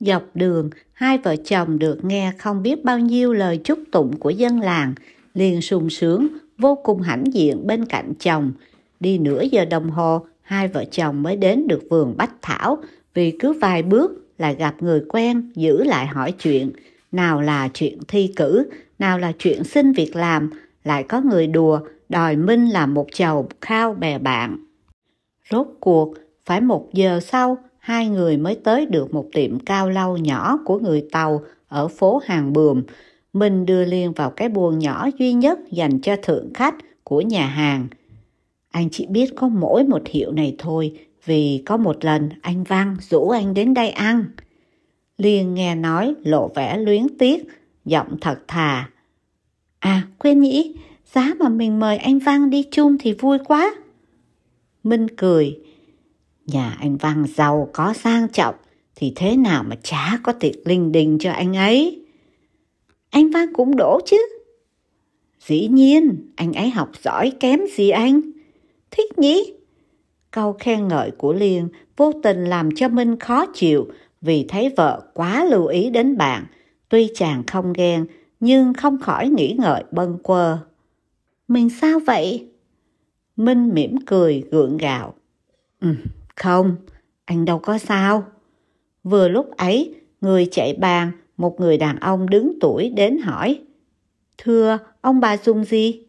dọc đường hai vợ chồng được nghe không biết bao nhiêu lời chúc tụng của dân làng liền sung sướng vô cùng hãnh diện bên cạnh chồng đi nửa giờ đồng hồ hai vợ chồng mới đến được vườn bách thảo vì cứ vài bước là gặp người quen giữ lại hỏi chuyện nào là chuyện thi cử nào là chuyện xin việc làm lại có người đùa đòi minh là một chầu khao bè bạn rốt cuộc phải một giờ sau hai người mới tới được một tiệm cao lâu nhỏ của người Tàu ở phố Hàng Bườm. Minh đưa Liên vào cái buồng nhỏ duy nhất dành cho thượng khách của nhà hàng. Anh chỉ biết có mỗi một hiệu này thôi vì có một lần anh Văn rủ anh đến đây ăn. Liên nghe nói lộ vẻ luyến tiếc, giọng thật thà. À quên nhỉ, giá mà mình mời anh Văn đi chung thì vui quá. Minh cười, Nhà anh Văn giàu có sang trọng thì thế nào mà chả có tiệc linh đình cho anh ấy. Anh Văn cũng đổ chứ. Dĩ nhiên, anh ấy học giỏi kém gì anh. Thích nhỉ? Câu khen ngợi của Liên vô tình làm cho Minh khó chịu vì thấy vợ quá lưu ý đến bạn. Tuy chàng không ghen, nhưng không khỏi nghĩ ngợi bâng quơ. Mình sao vậy? Minh mỉm cười gượng gạo. Ừ, không, anh đâu có sao. Vừa lúc ấy, người chạy bàn, một người đàn ông đứng tuổi đến hỏi. Thưa, ông bà dùng gì?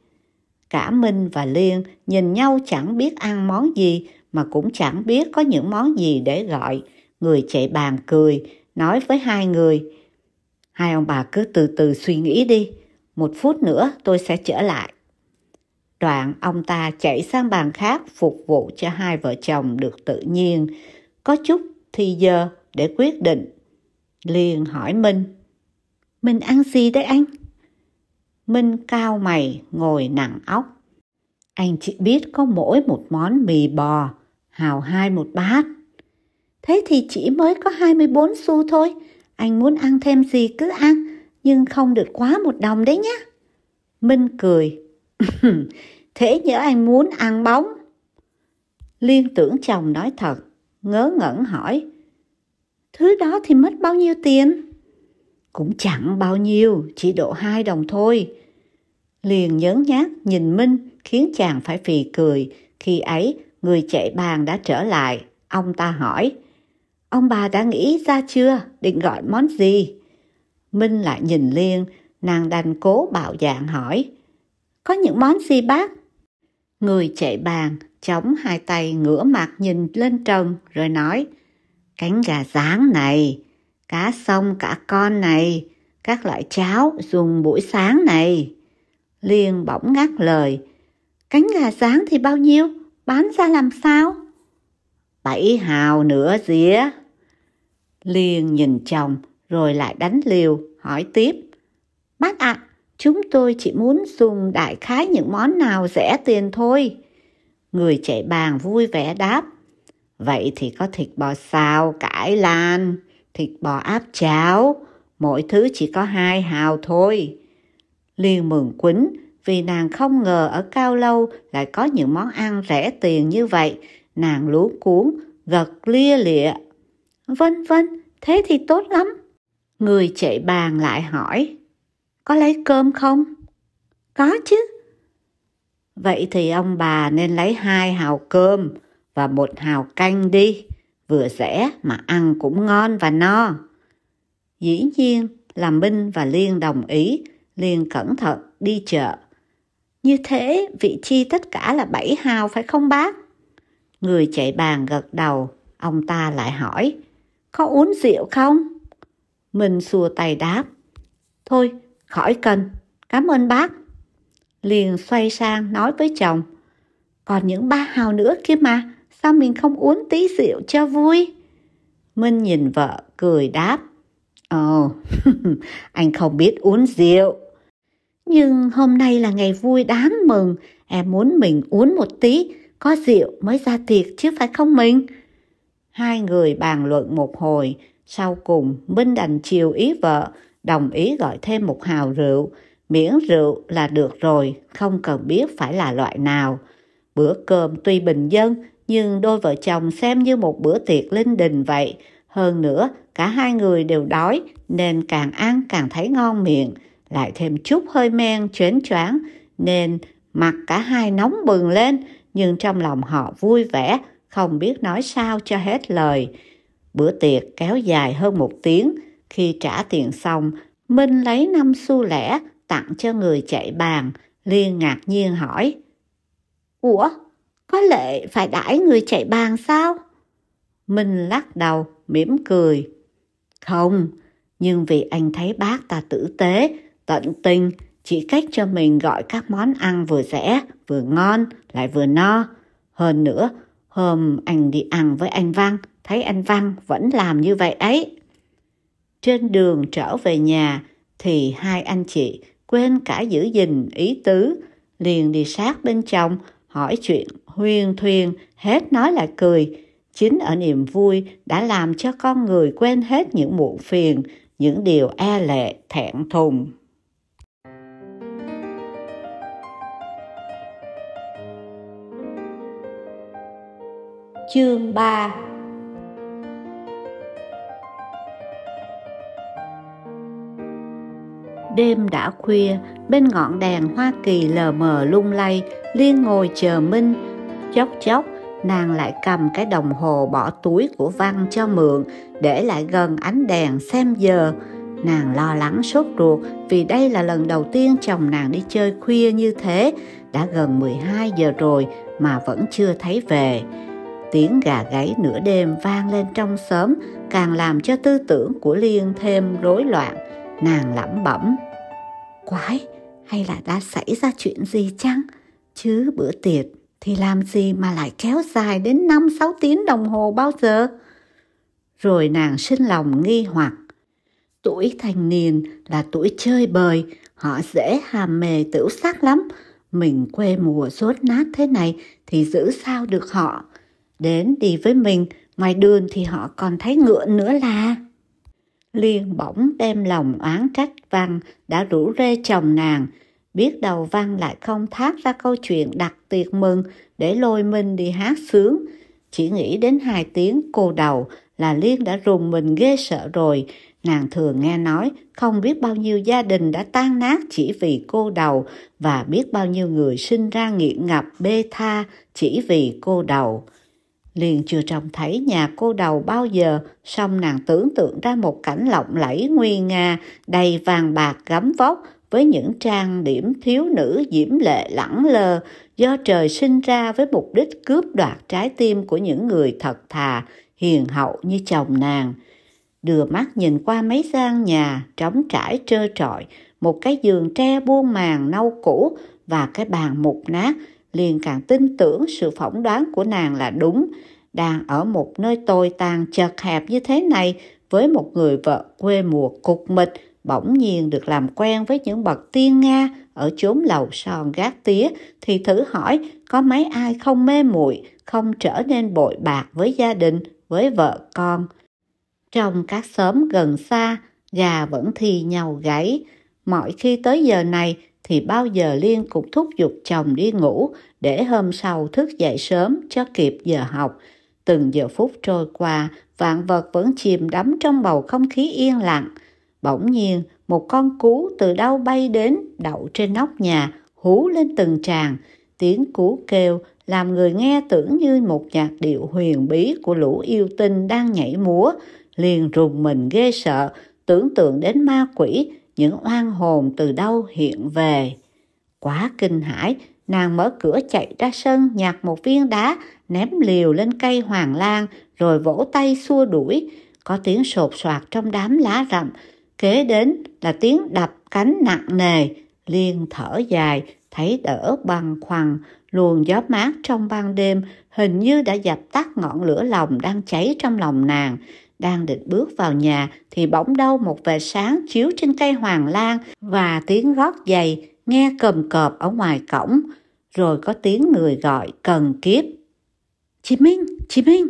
Cả Minh và Liên nhìn nhau chẳng biết ăn món gì mà cũng chẳng biết có những món gì để gọi. Người chạy bàn cười, nói với hai người. Hai ông bà cứ từ từ suy nghĩ đi. Một phút nữa tôi sẽ trở lại. Đoạn ông ta chạy sang bàn khác phục vụ cho hai vợ chồng được tự nhiên, có chút thì giờ để quyết định. Liền hỏi Minh, Mình ăn gì đấy anh? Minh cao mày ngồi nặng óc. Anh chỉ biết có mỗi một món mì bò, hào hai một bát. Thế thì chỉ mới có 24 xu thôi, anh muốn ăn thêm gì cứ ăn, nhưng không được quá một đồng đấy nhé. Minh cười, <coughs> Thế nhớ anh muốn ăn bóng? Liên tưởng chồng nói thật, ngớ ngẩn hỏi. Thứ đó thì mất bao nhiêu tiền? Cũng chẳng bao nhiêu, chỉ độ hai đồng thôi. Liền nhớn nhác nhìn Minh khiến chàng phải phì cười. Khi ấy, người chạy bàn đã trở lại. Ông ta hỏi, ông bà đã nghĩ ra chưa, định gọi món gì? Minh lại nhìn Liên, nàng đành cố bạo dạng hỏi, có những món gì bác? Người chạy bàn, chống hai tay ngửa mặt nhìn lên trần rồi nói, cánh gà rán này, cá sông cả con này, các loại cháo dùng buổi sáng này. Liên bỗng ngắt lời, cánh gà rán thì bao nhiêu, bán ra làm sao? Bảy hào nửa dĩa. Liên nhìn chồng rồi lại đánh liều hỏi tiếp. Bác ạ, à, Chúng tôi chỉ muốn dùng đại khái những món nào rẻ tiền thôi. Người chạy bàn vui vẻ đáp. Vậy thì có thịt bò xào, cải lan, thịt bò áp cháo. Mỗi thứ chỉ có hai hào thôi. Liên mừng quýnh vì nàng không ngờ ở Cao Lâu lại có những món ăn rẻ tiền như vậy. Nàng lú cuốn, gật lia lịa. Vân vân, thế thì tốt lắm. Người chạy bàn lại hỏi có lấy cơm không? Có chứ. Vậy thì ông bà nên lấy hai hào cơm và một hào canh đi, vừa rẻ mà ăn cũng ngon và no. Dĩ nhiên là Minh và Liên đồng ý, Liên cẩn thận đi chợ. Như thế vị chi tất cả là bảy hào phải không bác? Người chạy bàn gật đầu, ông ta lại hỏi, có uống rượu không? Minh xua tay đáp, thôi khỏi cần cảm ơn bác liền xoay sang nói với chồng còn những ba hào nữa kia mà sao mình không uống tí rượu cho vui minh nhìn vợ cười đáp ồ oh, <laughs> anh không biết uống rượu nhưng hôm nay là ngày vui đáng mừng em muốn mình uống một tí có rượu mới ra tiệc chứ phải không mình hai người bàn luận một hồi sau cùng minh đành chiều ý vợ đồng ý gọi thêm một hào rượu, miễn rượu là được rồi, không cần biết phải là loại nào. Bữa cơm tuy bình dân, nhưng đôi vợ chồng xem như một bữa tiệc linh đình vậy. Hơn nữa, cả hai người đều đói, nên càng ăn càng thấy ngon miệng. Lại thêm chút hơi men chuyến choáng, nên mặt cả hai nóng bừng lên, nhưng trong lòng họ vui vẻ, không biết nói sao cho hết lời. Bữa tiệc kéo dài hơn một tiếng, khi trả tiền xong, Minh lấy năm xu lẻ tặng cho người chạy bàn, Liên ngạc nhiên hỏi. Ủa, có lệ phải đãi người chạy bàn sao? Minh lắc đầu, mỉm cười. Không, nhưng vì anh thấy bác ta tử tế, tận tình, chỉ cách cho mình gọi các món ăn vừa rẻ, vừa ngon, lại vừa no. Hơn nữa, hôm anh đi ăn với anh Văn, thấy anh Văn vẫn làm như vậy ấy. Trên đường trở về nhà thì hai anh chị quên cả giữ gìn ý tứ, liền đi sát bên trong hỏi chuyện huyên thuyên hết nói lại cười. Chính ở niềm vui đã làm cho con người quên hết những muộn phiền, những điều e lệ, thẹn thùng. Chương 3 Đêm đã khuya, bên ngọn đèn Hoa Kỳ lờ mờ lung lay, Liên ngồi chờ Minh. Chốc chốc, nàng lại cầm cái đồng hồ bỏ túi của Văn cho mượn, để lại gần ánh đèn xem giờ. Nàng lo lắng sốt ruột vì đây là lần đầu tiên chồng nàng đi chơi khuya như thế, đã gần 12 giờ rồi mà vẫn chưa thấy về. Tiếng gà gáy nửa đêm vang lên trong xóm, càng làm cho tư tưởng của Liên thêm rối loạn. Nàng lẩm bẩm quái hay là đã xảy ra chuyện gì chăng? Chứ bữa tiệc thì làm gì mà lại kéo dài đến 5-6 tiếng đồng hồ bao giờ? Rồi nàng sinh lòng nghi hoặc. Tuổi thành niên là tuổi chơi bời, họ dễ hàm mề tửu sắc lắm. Mình quê mùa rốt nát thế này thì giữ sao được họ. Đến đi với mình, ngoài đường thì họ còn thấy ngựa nữa là liền bỗng đem lòng oán trách văn đã rủ rê chồng nàng biết đầu văn lại không thác ra câu chuyện đặc tiệc mừng để lôi mình đi hát sướng chỉ nghĩ đến hai tiếng cô đầu là liên đã rùng mình ghê sợ rồi nàng thường nghe nói không biết bao nhiêu gia đình đã tan nát chỉ vì cô đầu và biết bao nhiêu người sinh ra nghiện ngập bê tha chỉ vì cô đầu liền chưa trông thấy nhà cô đầu bao giờ song nàng tưởng tượng ra một cảnh lộng lẫy nguy nga đầy vàng bạc gấm vóc với những trang điểm thiếu nữ diễm lệ lẳng lơ do trời sinh ra với mục đích cướp đoạt trái tim của những người thật thà hiền hậu như chồng nàng đưa mắt nhìn qua mấy gian nhà trống trải trơ trọi một cái giường tre buông màn nâu cũ và cái bàn mục nát liền càng tin tưởng sự phỏng đoán của nàng là đúng đang ở một nơi tồi tàn chật hẹp như thế này với một người vợ quê mùa cục mịch bỗng nhiên được làm quen với những bậc tiên nga ở chốn lầu son gác tía thì thử hỏi có mấy ai không mê muội không trở nên bội bạc với gia đình với vợ con trong các xóm gần xa gà vẫn thì nhau gáy mọi khi tới giờ này thì bao giờ Liên cũng thúc giục chồng đi ngủ để hôm sau thức dậy sớm cho kịp giờ học. Từng giờ phút trôi qua, vạn vật vẫn chìm đắm trong bầu không khí yên lặng. Bỗng nhiên, một con cú từ đâu bay đến đậu trên nóc nhà, hú lên từng tràng. Tiếng cú kêu làm người nghe tưởng như một nhạc điệu huyền bí của lũ yêu tinh đang nhảy múa. Liền rùng mình ghê sợ, tưởng tượng đến ma quỷ, những oan hồn từ đâu hiện về. Quá kinh hãi, nàng mở cửa chạy ra sân nhặt một viên đá, ném liều lên cây hoàng lan rồi vỗ tay xua đuổi. Có tiếng sột soạt trong đám lá rậm, kế đến là tiếng đập cánh nặng nề. Liên thở dài, thấy đỡ bằng khoằng, luồng gió mát trong ban đêm hình như đã dập tắt ngọn lửa lòng đang cháy trong lòng nàng đang định bước vào nhà thì bỗng đâu một vệt sáng chiếu trên cây hoàng lan và tiếng gót giày nghe cầm cọp ở ngoài cổng. Rồi có tiếng người gọi cần kiếp. Chị Minh, chị Minh.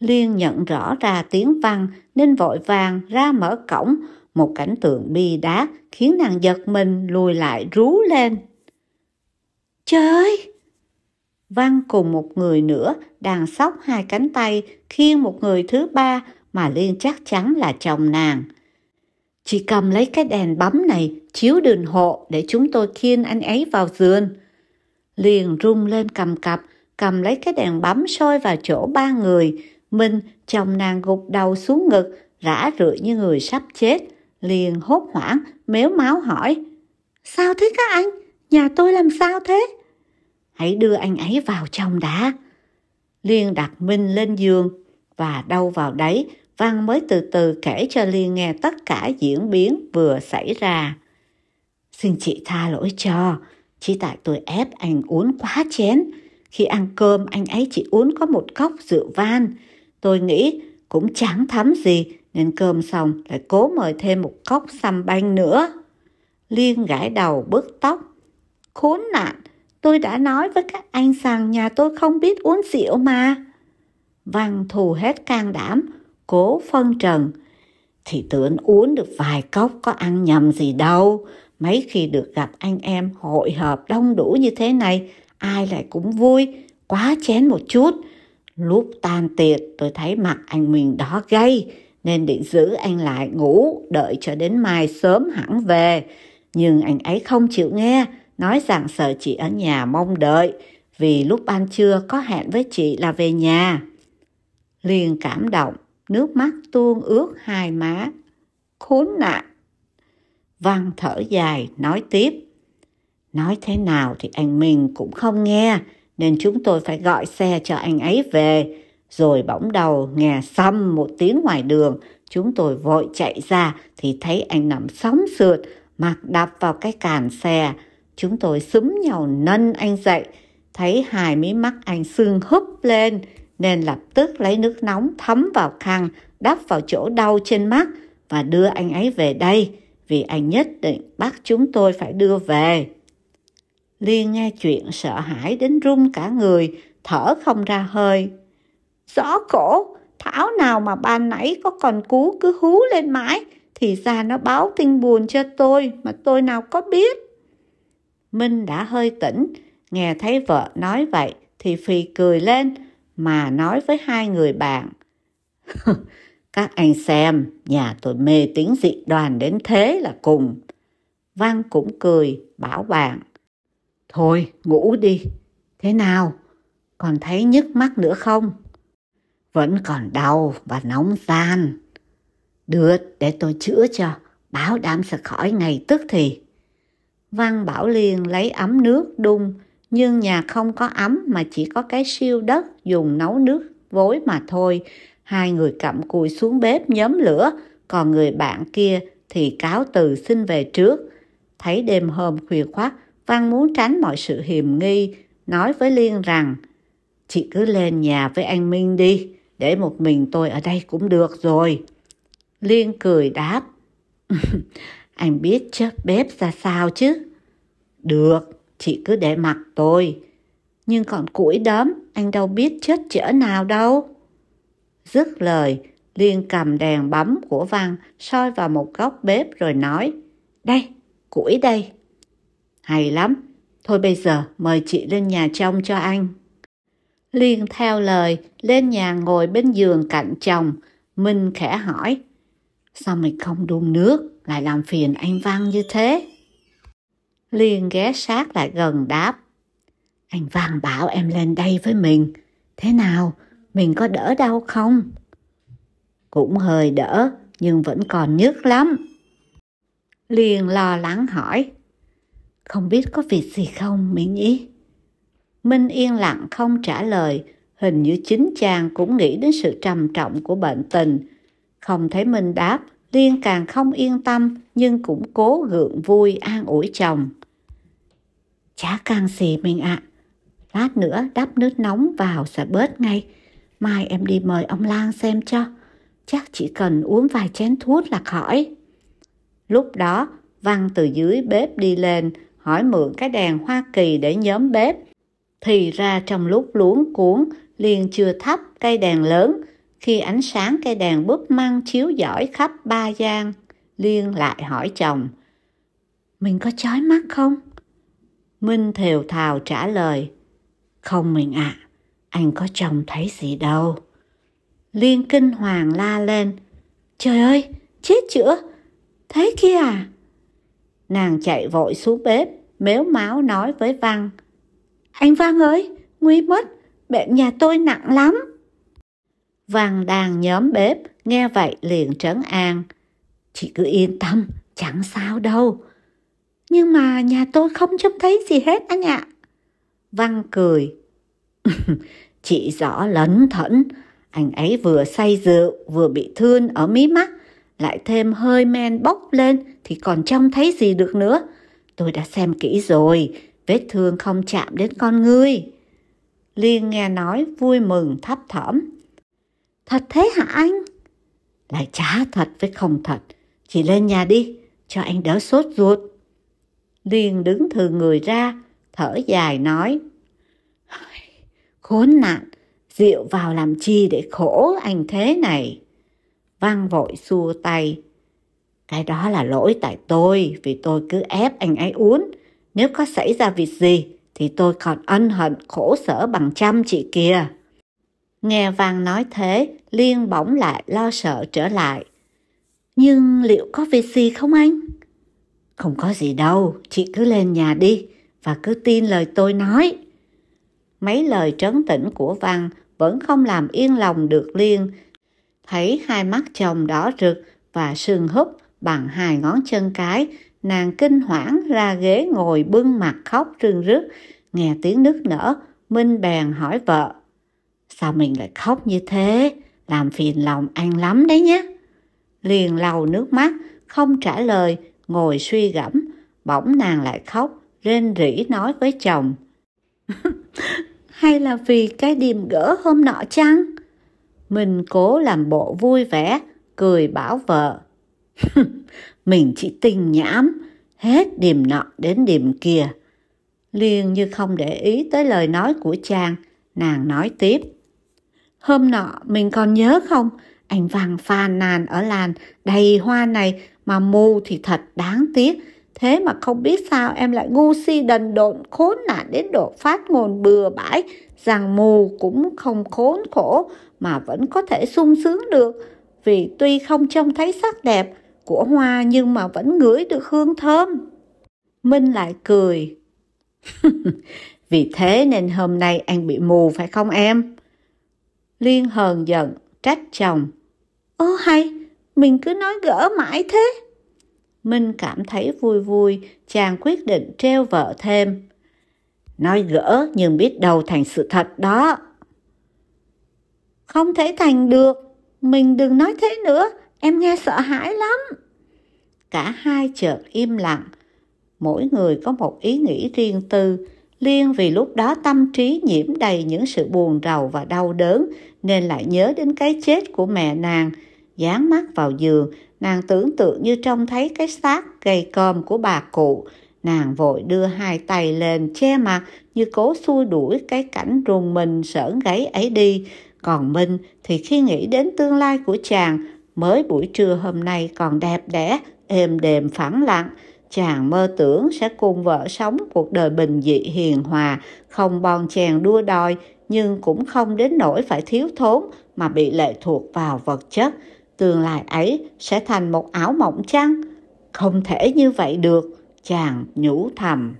Liên nhận rõ ra tiếng văn nên vội vàng ra mở cổng. Một cảnh tượng bi đát khiến nàng giật mình lùi lại rú lên. Trời Văn cùng một người nữa đang sóc hai cánh tay khiêng một người thứ ba mà Liên chắc chắn là chồng nàng. Chị cầm lấy cái đèn bấm này chiếu đường hộ để chúng tôi khiêng anh ấy vào giường. Liền rung lên cầm cặp, cầm lấy cái đèn bấm soi vào chỗ ba người. Minh chồng nàng gục đầu xuống ngực, rã rượi như người sắp chết. Liền hốt hoảng, mếu máo hỏi. Sao thế các anh? Nhà tôi làm sao thế? hãy đưa anh ấy vào trong đã. Liên đặt Minh lên giường và đâu vào đấy Văn mới từ từ kể cho Liên nghe tất cả diễn biến vừa xảy ra. Xin chị tha lỗi cho, chỉ tại tôi ép anh uống quá chén. Khi ăn cơm anh ấy chỉ uống có một cốc rượu van. Tôi nghĩ cũng chẳng thấm gì nên cơm xong lại cố mời thêm một cốc xăm banh nữa. Liên gãi đầu bứt tóc. Khốn nạn, Tôi đã nói với các anh rằng nhà tôi không biết uống rượu mà. Văn thù hết can đảm, cố phân trần. Thì tưởng uống được vài cốc có ăn nhầm gì đâu. Mấy khi được gặp anh em hội hợp đông đủ như thế này, ai lại cũng vui, quá chén một chút. Lúc tan tiệc tôi thấy mặt anh mình đó gay, nên định giữ anh lại ngủ, đợi cho đến mai sớm hẳn về. Nhưng anh ấy không chịu nghe, nói rằng sợ chị ở nhà mong đợi vì lúc ban trưa có hẹn với chị là về nhà. Liền cảm động, nước mắt tuôn ướt hai má. Khốn nạn! Văn thở dài, nói tiếp. Nói thế nào thì anh mình cũng không nghe, nên chúng tôi phải gọi xe cho anh ấy về. Rồi bỗng đầu nghe xăm một tiếng ngoài đường, chúng tôi vội chạy ra thì thấy anh nằm sóng sượt, mặt đập vào cái càn xe, Chúng tôi súng nhau nâng anh dậy, thấy hai mí mắt anh sưng húp lên, nên lập tức lấy nước nóng thấm vào khăn, đắp vào chỗ đau trên mắt và đưa anh ấy về đây, vì anh nhất định bắt chúng tôi phải đưa về. Liên nghe chuyện sợ hãi đến run cả người, thở không ra hơi. Rõ cổ, thảo nào mà ban nãy có còn cú cứ hú lên mãi, thì ra nó báo tin buồn cho tôi mà tôi nào có biết. Minh đã hơi tỉnh, nghe thấy vợ nói vậy thì phì cười lên mà nói với hai người bạn. <laughs> Các anh xem, nhà tôi mê tiếng dị đoàn đến thế là cùng. Văn cũng cười, bảo bạn. Thôi, ngủ đi. Thế nào? Còn thấy nhức mắt nữa không? Vẫn còn đau và nóng gian. Được, để tôi chữa cho. Báo đảm sẽ khỏi ngày tức thì. Văn Bảo Liên lấy ấm nước đun, nhưng nhà không có ấm mà chỉ có cái siêu đất dùng nấu nước vối mà thôi. Hai người cặm cùi xuống bếp nhóm lửa, còn người bạn kia thì cáo từ xin về trước. Thấy đêm hôm khuya khoát, Văn muốn tránh mọi sự hiềm nghi, nói với Liên rằng Chị cứ lên nhà với anh Minh đi, để một mình tôi ở đây cũng được rồi. Liên cười đáp <laughs> anh biết chớp bếp ra sao chứ. Được, chị cứ để mặc tôi. Nhưng còn củi đấm, anh đâu biết chất chở nào đâu. Dứt lời, Liên cầm đèn bấm của Văn soi vào một góc bếp rồi nói Đây, củi đây. Hay lắm, thôi bây giờ mời chị lên nhà trong cho anh. Liên theo lời, lên nhà ngồi bên giường cạnh chồng. Minh khẽ hỏi Sao mày không đun nước? lại làm phiền anh Văn như thế. Liên ghé sát lại gần đáp. Anh Văn bảo em lên đây với mình. Thế nào, mình có đỡ đau không? Cũng hơi đỡ, nhưng vẫn còn nhức lắm. Liên lo lắng hỏi. Không biết có việc gì không, minh ý. Minh yên lặng không trả lời, hình như chính chàng cũng nghĩ đến sự trầm trọng của bệnh tình. Không thấy Minh đáp, Liên càng không yên tâm nhưng cũng cố gượng vui an ủi chồng. Chả càng xì mình ạ. À. Lát nữa đắp nước nóng vào sẽ bớt ngay. Mai em đi mời ông Lan xem cho. Chắc chỉ cần uống vài chén thuốc là khỏi. Lúc đó, Văn từ dưới bếp đi lên, hỏi mượn cái đèn Hoa Kỳ để nhóm bếp. Thì ra trong lúc luống cuốn, liền chưa thắp cây đèn lớn, khi ánh sáng cây đèn búp măng chiếu dõi khắp ba gian liên lại hỏi chồng mình có chói mắt không minh thều thào trả lời không mình ạ à, anh có chồng thấy gì đâu liên kinh hoàng la lên trời ơi chết chữa thế kia à nàng chạy vội xuống bếp mếu máu nói với văn anh văn ơi nguy mất bệnh nhà tôi nặng lắm Vàng đàn nhóm bếp nghe vậy liền trấn an. Chị cứ yên tâm, chẳng sao đâu. Nhưng mà nhà tôi không trông thấy gì hết anh ạ. Văn cười. <laughs> chị rõ lấn thẫn, anh ấy vừa say rượu vừa bị thương ở mí mắt, lại thêm hơi men bốc lên thì còn trông thấy gì được nữa. Tôi đã xem kỹ rồi, vết thương không chạm đến con ngươi. Liên nghe nói vui mừng thấp thỏm. Thật thế hả anh? Lại chả thật với không thật. Chị lên nhà đi, cho anh đỡ sốt ruột. Liên đứng thừa người ra, thở dài nói. Khốn nạn, rượu vào làm chi để khổ anh thế này? Vang vội xua tay. Cái đó là lỗi tại tôi vì tôi cứ ép anh ấy uống. Nếu có xảy ra việc gì thì tôi còn ân hận khổ sở bằng trăm chị kia. Nghe Vàng nói thế, Liên bỗng lại lo sợ trở lại. Nhưng liệu có việc gì không anh? Không có gì đâu, chị cứ lên nhà đi và cứ tin lời tôi nói. Mấy lời trấn tĩnh của Văn vẫn không làm yên lòng được Liên. Thấy hai mắt chồng đỏ rực và sưng húp bằng hai ngón chân cái, nàng kinh hoảng ra ghế ngồi bưng mặt khóc rưng rức. Nghe tiếng nức nở, Minh bèn hỏi vợ sao mình lại khóc như thế làm phiền lòng anh lắm đấy nhé liền lau nước mắt không trả lời ngồi suy gẫm bỗng nàng lại khóc rên rỉ nói với chồng <laughs> hay là vì cái điềm gỡ hôm nọ chăng mình cố làm bộ vui vẻ cười bảo vợ <laughs> mình chỉ tình nhãm hết điềm nọ đến điềm kia liền như không để ý tới lời nói của chàng nàng nói tiếp Hôm nọ mình còn nhớ không, anh vàng phàn nàn ở làn đầy hoa này mà mù thì thật đáng tiếc. Thế mà không biết sao em lại ngu si đần độn khốn nạn đến độ phát ngôn bừa bãi rằng mù cũng không khốn khổ mà vẫn có thể sung sướng được. Vì tuy không trông thấy sắc đẹp của hoa nhưng mà vẫn ngửi được hương thơm. Minh lại cười. cười. <laughs> Vì thế nên hôm nay anh bị mù phải không em? Liên hờn giận, trách chồng. Ô hay, mình cứ nói gỡ mãi thế. Minh cảm thấy vui vui, chàng quyết định treo vợ thêm. Nói gỡ nhưng biết đâu thành sự thật đó. Không thể thành được, mình đừng nói thế nữa, em nghe sợ hãi lắm. Cả hai chợt im lặng, mỗi người có một ý nghĩ riêng tư, Liên vì lúc đó tâm trí nhiễm đầy những sự buồn rầu và đau đớn, nên lại nhớ đến cái chết của mẹ nàng dán mắt vào giường nàng tưởng tượng như trông thấy cái xác gầy còm của bà cụ nàng vội đưa hai tay lên che mặt như cố xua đuổi cái cảnh rùng mình sởn gáy ấy đi còn minh thì khi nghĩ đến tương lai của chàng mới buổi trưa hôm nay còn đẹp đẽ êm đềm phẳng lặng chàng mơ tưởng sẽ cùng vợ sống cuộc đời bình dị hiền hòa không bon chèn đua đòi nhưng cũng không đến nỗi phải thiếu thốn mà bị lệ thuộc vào vật chất tương lai ấy sẽ thành một ảo mộng chăng không thể như vậy được chàng nhủ thầm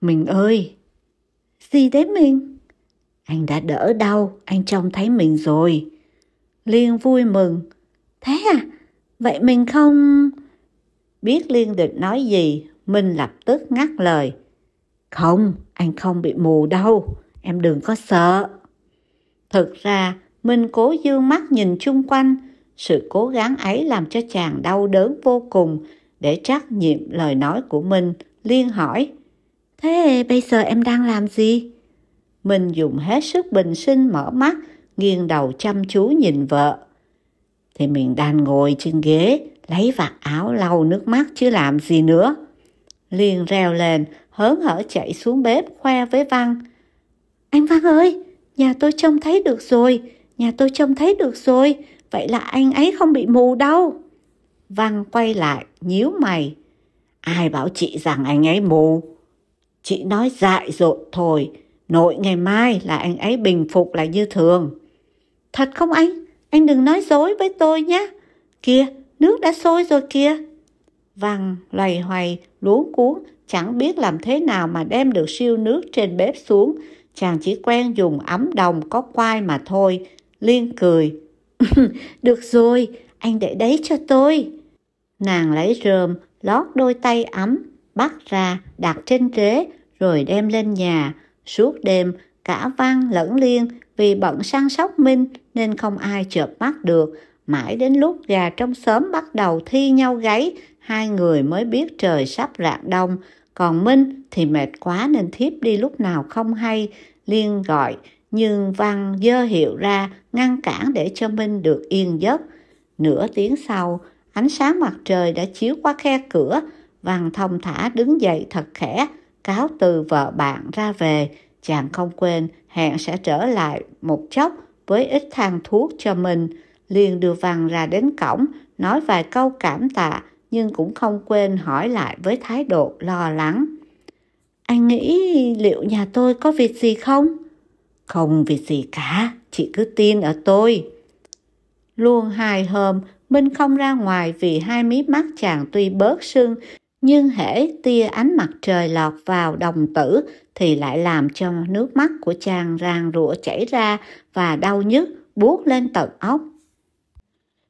mình ơi gì đấy mình anh đã đỡ đau anh trông thấy mình rồi liên vui mừng thế à vậy mình không biết liên định nói gì minh lập tức ngắt lời không anh không bị mù đâu em đừng có sợ. Thực ra, Minh cố dương mắt nhìn chung quanh, sự cố gắng ấy làm cho chàng đau đớn vô cùng để trắc nhiệm lời nói của mình liên hỏi. Thế bây giờ em đang làm gì? mình dùng hết sức bình sinh mở mắt, nghiêng đầu chăm chú nhìn vợ. Thì mình đang ngồi trên ghế, lấy vạt áo lau nước mắt chứ làm gì nữa. Liên reo lên, hớn hở chạy xuống bếp khoe với Văn. Anh Văn ơi, nhà tôi trông thấy được rồi, nhà tôi trông thấy được rồi, vậy là anh ấy không bị mù đâu. Văn quay lại, nhíu mày. Ai bảo chị rằng anh ấy mù? Chị nói dại dột thôi, nội ngày mai là anh ấy bình phục lại như thường. Thật không anh? Anh đừng nói dối với tôi nhé. Kìa, nước đã sôi rồi kìa. Văn loay hoay, luống cuốn chẳng biết làm thế nào mà đem được siêu nước trên bếp xuống, chàng chỉ quen dùng ấm đồng có quai mà thôi. Liên cười. <laughs> Được rồi, anh để đấy cho tôi. Nàng lấy rơm, lót đôi tay ấm, bắt ra, đặt trên ghế rồi đem lên nhà. Suốt đêm, cả văn lẫn liên vì bận săn sóc Minh nên không ai chợp mắt được. Mãi đến lúc gà trong xóm bắt đầu thi nhau gáy, hai người mới biết trời sắp rạng đông. Còn Minh thì mệt quá nên thiếp đi lúc nào không hay, liên gọi, nhưng Văn dơ hiệu ra ngăn cản để cho Minh được yên giấc. Nửa tiếng sau, ánh sáng mặt trời đã chiếu qua khe cửa, Văn thông thả đứng dậy thật khẽ, cáo từ vợ bạn ra về. Chàng không quên hẹn sẽ trở lại một chốc với ít thang thuốc cho mình. Liền đưa Văn ra đến cổng, nói vài câu cảm tạ, nhưng cũng không quên hỏi lại với thái độ lo lắng anh nghĩ liệu nhà tôi có việc gì không không việc gì cả chị cứ tin ở tôi luôn hai hôm minh không ra ngoài vì hai mí mắt chàng tuy bớt sưng nhưng hễ tia ánh mặt trời lọt vào đồng tử thì lại làm cho nước mắt của chàng ràng rụa chảy ra và đau nhức buốt lên tận ốc.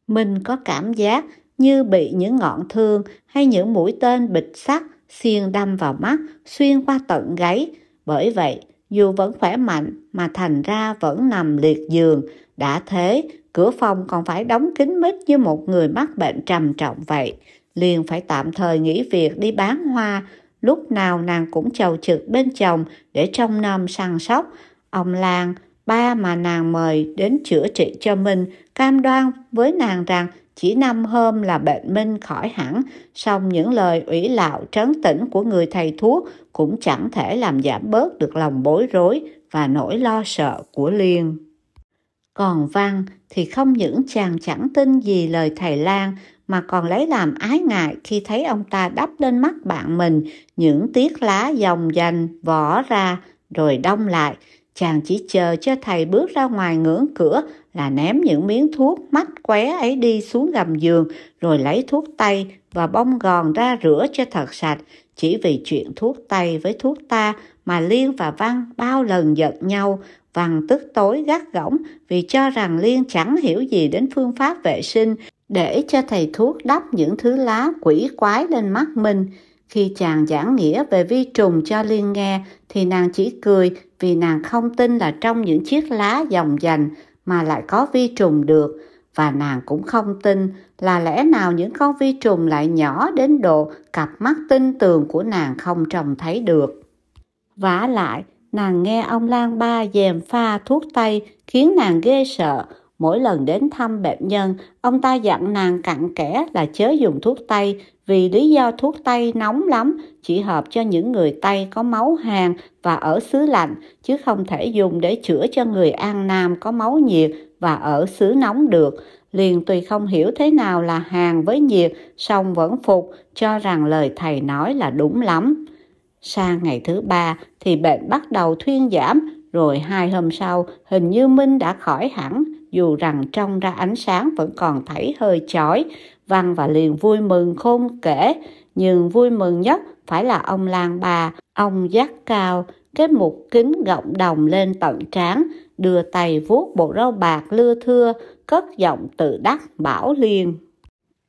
Mình có cảm giác như bị những ngọn thương hay những mũi tên bịch sắt xiên đâm vào mắt, xuyên qua tận gáy. Bởi vậy, dù vẫn khỏe mạnh mà thành ra vẫn nằm liệt giường. Đã thế, cửa phòng còn phải đóng kín mít như một người mắc bệnh trầm trọng vậy. Liền phải tạm thời nghỉ việc đi bán hoa, lúc nào nàng cũng chầu trực bên chồng để trông nom săn sóc. Ông Lan, ba mà nàng mời đến chữa trị cho mình, cam đoan với nàng rằng chỉ năm hôm là bệnh Minh khỏi hẳn, song những lời ủy lạo trấn tĩnh của người thầy thuốc cũng chẳng thể làm giảm bớt được lòng bối rối và nỗi lo sợ của Liên. Còn Văn thì không những chàng chẳng tin gì lời thầy Lan mà còn lấy làm ái ngại khi thấy ông ta đắp lên mắt bạn mình những tiết lá dòng dành vỏ ra rồi đông lại. Chàng chỉ chờ cho thầy bước ra ngoài ngưỡng cửa là ném những miếng thuốc mắt qué ấy đi xuống gầm giường rồi lấy thuốc tay và bông gòn ra rửa cho thật sạch chỉ vì chuyện thuốc tay với thuốc ta mà liên và văn bao lần giận nhau văn tức tối gắt gỏng vì cho rằng liên chẳng hiểu gì đến phương pháp vệ sinh để cho thầy thuốc đắp những thứ lá quỷ quái lên mắt mình khi chàng giảng nghĩa về vi trùng cho liên nghe thì nàng chỉ cười vì nàng không tin là trong những chiếc lá dòng dành mà lại có vi trùng được và nàng cũng không tin là lẽ nào những con vi trùng lại nhỏ đến độ cặp mắt tinh tường của nàng không trông thấy được. Vả lại, nàng nghe ông Lan Ba dèm pha thuốc tây khiến nàng ghê sợ. Mỗi lần đến thăm bệnh nhân, ông ta dặn nàng cặn kẽ là chớ dùng thuốc tây vì lý do thuốc tây nóng lắm chỉ hợp cho những người tây có máu hàn và ở xứ lạnh chứ không thể dùng để chữa cho người an nam có máu nhiệt và ở xứ nóng được liền tùy không hiểu thế nào là hàn với nhiệt song vẫn phục cho rằng lời thầy nói là đúng lắm sang ngày thứ ba thì bệnh bắt đầu thuyên giảm rồi hai hôm sau hình như minh đã khỏi hẳn dù rằng trong ra ánh sáng vẫn còn thấy hơi chói Văn và liền vui mừng khôn kể, nhưng vui mừng nhất phải là ông lang bà, ông giác cao, cái mục kính gọng đồng lên tận trán, đưa tay vuốt bộ rau bạc lưa thưa, cất giọng tự đắc bảo liền.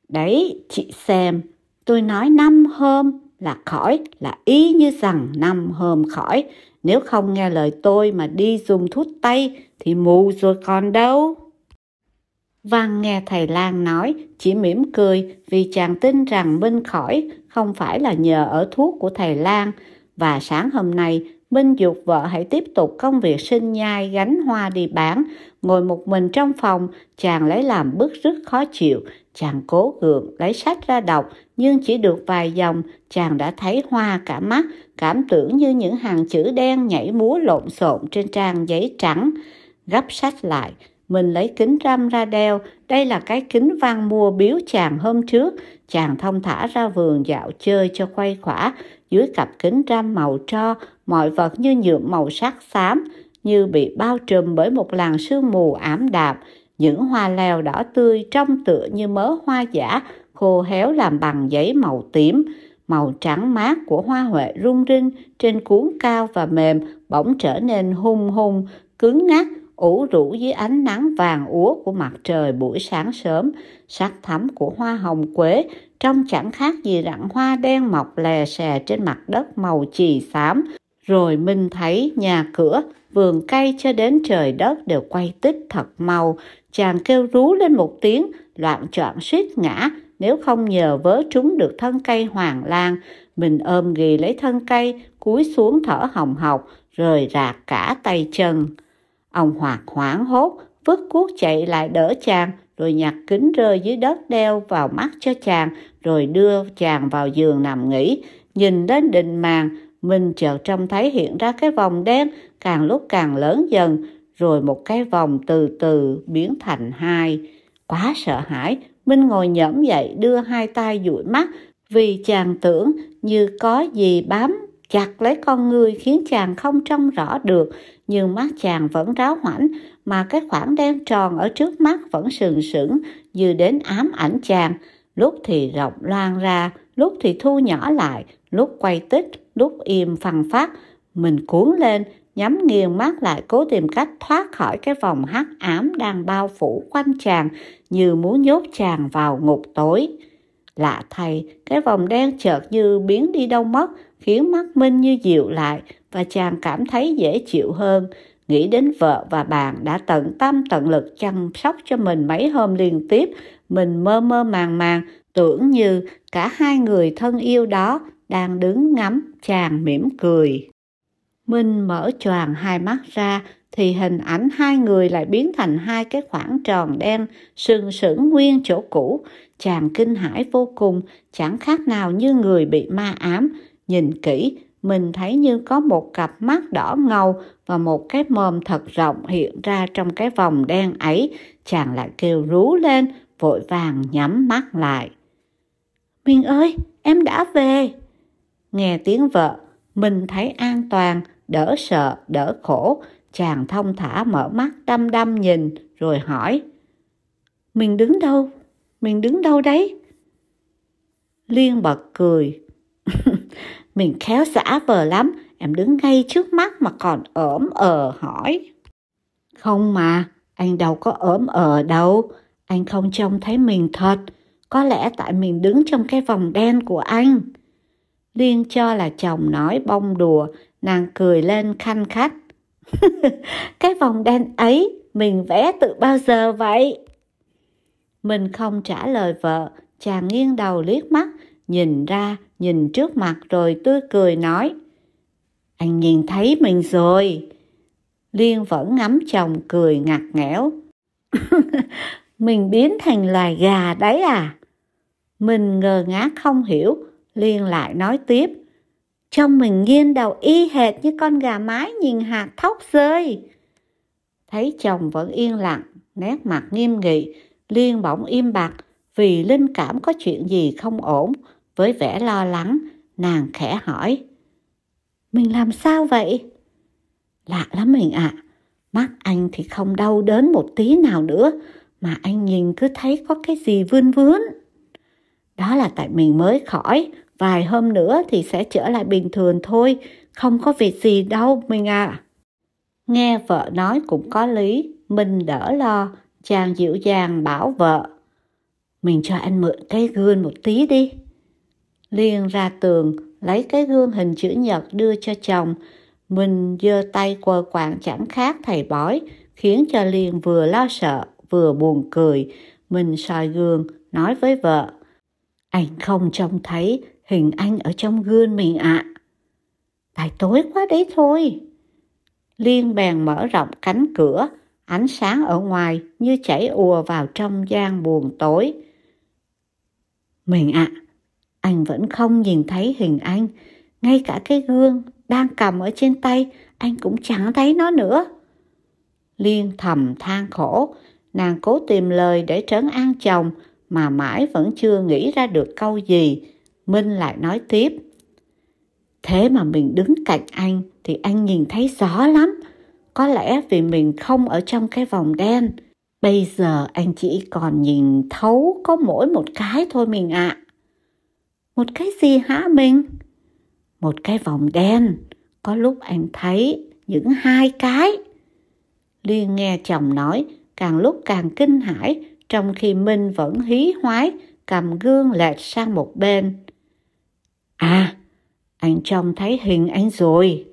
Đấy, chị xem, tôi nói năm hôm là khỏi, là ý như rằng năm hôm khỏi. Nếu không nghe lời tôi mà đi dùng thuốc tây thì mù rồi còn đâu. Văn nghe thầy Lan nói, chỉ mỉm cười vì chàng tin rằng Minh khỏi không phải là nhờ ở thuốc của thầy Lan. Và sáng hôm nay, Minh dục vợ hãy tiếp tục công việc sinh nhai gánh hoa đi bán. Ngồi một mình trong phòng, chàng lấy làm bức rất khó chịu. Chàng cố gượng lấy sách ra đọc, nhưng chỉ được vài dòng, chàng đã thấy hoa cả mắt, cảm tưởng như những hàng chữ đen nhảy múa lộn xộn trên trang giấy trắng. Gấp sách lại, mình lấy kính râm ra đeo, đây là cái kính văn mua biếu chàng hôm trước. Chàng thông thả ra vườn dạo chơi cho quay khỏa, dưới cặp kính râm màu tro, mọi vật như nhuộm màu sắc xám, như bị bao trùm bởi một làn sương mù ảm đạm. Những hoa leo đỏ tươi trong tựa như mớ hoa giả, khô héo làm bằng giấy màu tím màu trắng mát của hoa huệ rung rinh trên cuốn cao và mềm bỗng trở nên hung hung cứng ngắc ủ rũ dưới ánh nắng vàng úa của mặt trời buổi sáng sớm, sắc thắm của hoa hồng quế trông chẳng khác gì rặng hoa đen mọc lè xè trên mặt đất màu chì xám. Rồi Minh thấy nhà cửa, vườn cây cho đến trời đất đều quay tích thật mau. Chàng kêu rú lên một tiếng, loạn choạng suýt ngã, nếu không nhờ vớ trúng được thân cây hoàng lan. Mình ôm ghì lấy thân cây, cúi xuống thở hồng hộc, rời rạc cả tay chân. Ông Hoạt hoảng hốt, vứt cuốc chạy lại đỡ chàng, rồi nhặt kính rơi dưới đất đeo vào mắt cho chàng, rồi đưa chàng vào giường nằm nghỉ. Nhìn đến đình màn mình chợt trông thấy hiện ra cái vòng đen càng lúc càng lớn dần, rồi một cái vòng từ từ biến thành hai. Quá sợ hãi, Minh ngồi nhẫm dậy đưa hai tay dụi mắt vì chàng tưởng như có gì bám chặt lấy con người khiến chàng không trông rõ được nhưng mắt chàng vẫn ráo hoảnh mà cái khoảng đen tròn ở trước mắt vẫn sừng sững như đến ám ảnh chàng lúc thì rộng loang ra lúc thì thu nhỏ lại lúc quay tích lúc im phăng phát mình cuốn lên nhắm nghiêng mắt lại cố tìm cách thoát khỏi cái vòng hắc ám đang bao phủ quanh chàng như muốn nhốt chàng vào ngục tối lạ thay cái vòng đen chợt như biến đi đâu mất khiến mắt minh như dịu lại và chàng cảm thấy dễ chịu hơn nghĩ đến vợ và bạn đã tận tâm tận lực chăm sóc cho mình mấy hôm liên tiếp mình mơ mơ màng màng tưởng như cả hai người thân yêu đó đang đứng ngắm chàng mỉm cười minh mở choàng hai mắt ra thì hình ảnh hai người lại biến thành hai cái khoảng tròn đen sừng sững nguyên chỗ cũ chàng kinh hãi vô cùng chẳng khác nào như người bị ma ám nhìn kỹ mình thấy như có một cặp mắt đỏ ngầu và một cái mồm thật rộng hiện ra trong cái vòng đen ấy chàng lại kêu rú lên vội vàng nhắm mắt lại mình ơi em đã về nghe tiếng vợ mình thấy an toàn đỡ sợ đỡ khổ chàng thông thả mở mắt đăm đăm nhìn rồi hỏi mình đứng đâu mình đứng đâu đấy liên bật cười. <laughs> Mình khéo giả vờ lắm, em đứng ngay trước mắt mà còn ỡm ờ hỏi. Không mà, anh đâu có ỡm ờ đâu, anh không trông thấy mình thật, có lẽ tại mình đứng trong cái vòng đen của anh. Liên cho là chồng nói bông đùa, nàng cười lên khanh khách. <laughs> cái vòng đen ấy mình vẽ từ bao giờ vậy? Mình không trả lời vợ, chàng nghiêng đầu liếc mắt, nhìn ra, nhìn trước mặt rồi tươi cười nói. Anh nhìn thấy mình rồi. Liên vẫn ngắm chồng cười ngặt nghẽo. <laughs> mình biến thành loài gà đấy à? Mình ngờ ngác không hiểu, Liên lại nói tiếp. Trông mình nghiêng đầu y hệt như con gà mái nhìn hạt thóc rơi. Thấy chồng vẫn yên lặng, nét mặt nghiêm nghị, Liên bỗng im bặt vì linh cảm có chuyện gì không ổn với vẻ lo lắng nàng khẽ hỏi mình làm sao vậy lạ lắm mình ạ à. mắt anh thì không đau đớn một tí nào nữa mà anh nhìn cứ thấy có cái gì vươn vướn đó là tại mình mới khỏi vài hôm nữa thì sẽ trở lại bình thường thôi không có việc gì đâu mình ạ à. nghe vợ nói cũng có lý mình đỡ lo chàng dịu dàng bảo vợ mình cho anh mượn cái gương một tí đi liền ra tường lấy cái gương hình chữ nhật đưa cho chồng mình giơ tay quờ quạng chẳng khác thầy bói khiến cho liền vừa lo sợ vừa buồn cười mình soi gương nói với vợ anh không trông thấy hình anh ở trong gương mình ạ à. tại tối quá đấy thôi liên bèn mở rộng cánh cửa ánh sáng ở ngoài như chảy ùa vào trong gian buồn tối mình ạ à, anh vẫn không nhìn thấy hình anh ngay cả cái gương đang cầm ở trên tay anh cũng chẳng thấy nó nữa liên thầm than khổ nàng cố tìm lời để trấn an chồng mà mãi vẫn chưa nghĩ ra được câu gì minh lại nói tiếp thế mà mình đứng cạnh anh thì anh nhìn thấy rõ lắm có lẽ vì mình không ở trong cái vòng đen bây giờ anh chỉ còn nhìn thấu có mỗi một cái thôi mình ạ à. Một cái gì hả mình? Một cái vòng đen, có lúc anh thấy những hai cái. liên nghe chồng nói, càng lúc càng kinh hãi, trong khi Minh vẫn hí hoái, cầm gương lệch sang một bên. À, anh trông thấy hình anh rồi.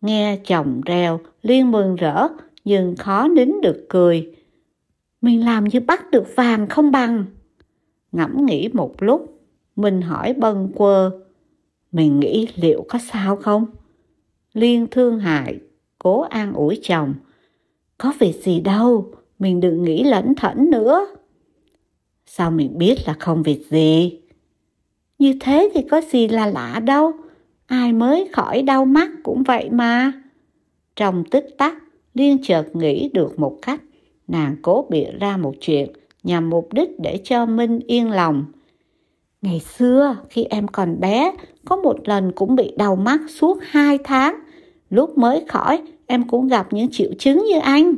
Nghe chồng reo, Liên mừng rỡ, nhưng khó nín được cười. Mình làm như bắt được vàng không bằng. Ngẫm nghĩ một lúc, mình hỏi bâng quơ, mình nghĩ liệu có sao không? Liên thương hại, cố an ủi chồng. Có việc gì đâu, mình đừng nghĩ lẫn thẫn nữa. Sao mình biết là không việc gì? Như thế thì có gì là lạ đâu, ai mới khỏi đau mắt cũng vậy mà. Trong tích tắc, Liên chợt nghĩ được một cách, nàng cố bịa ra một chuyện nhằm mục đích để cho Minh yên lòng – Ngày xưa khi em còn bé, có một lần cũng bị đau mắt suốt 2 tháng. Lúc mới khỏi, em cũng gặp những triệu chứng như anh.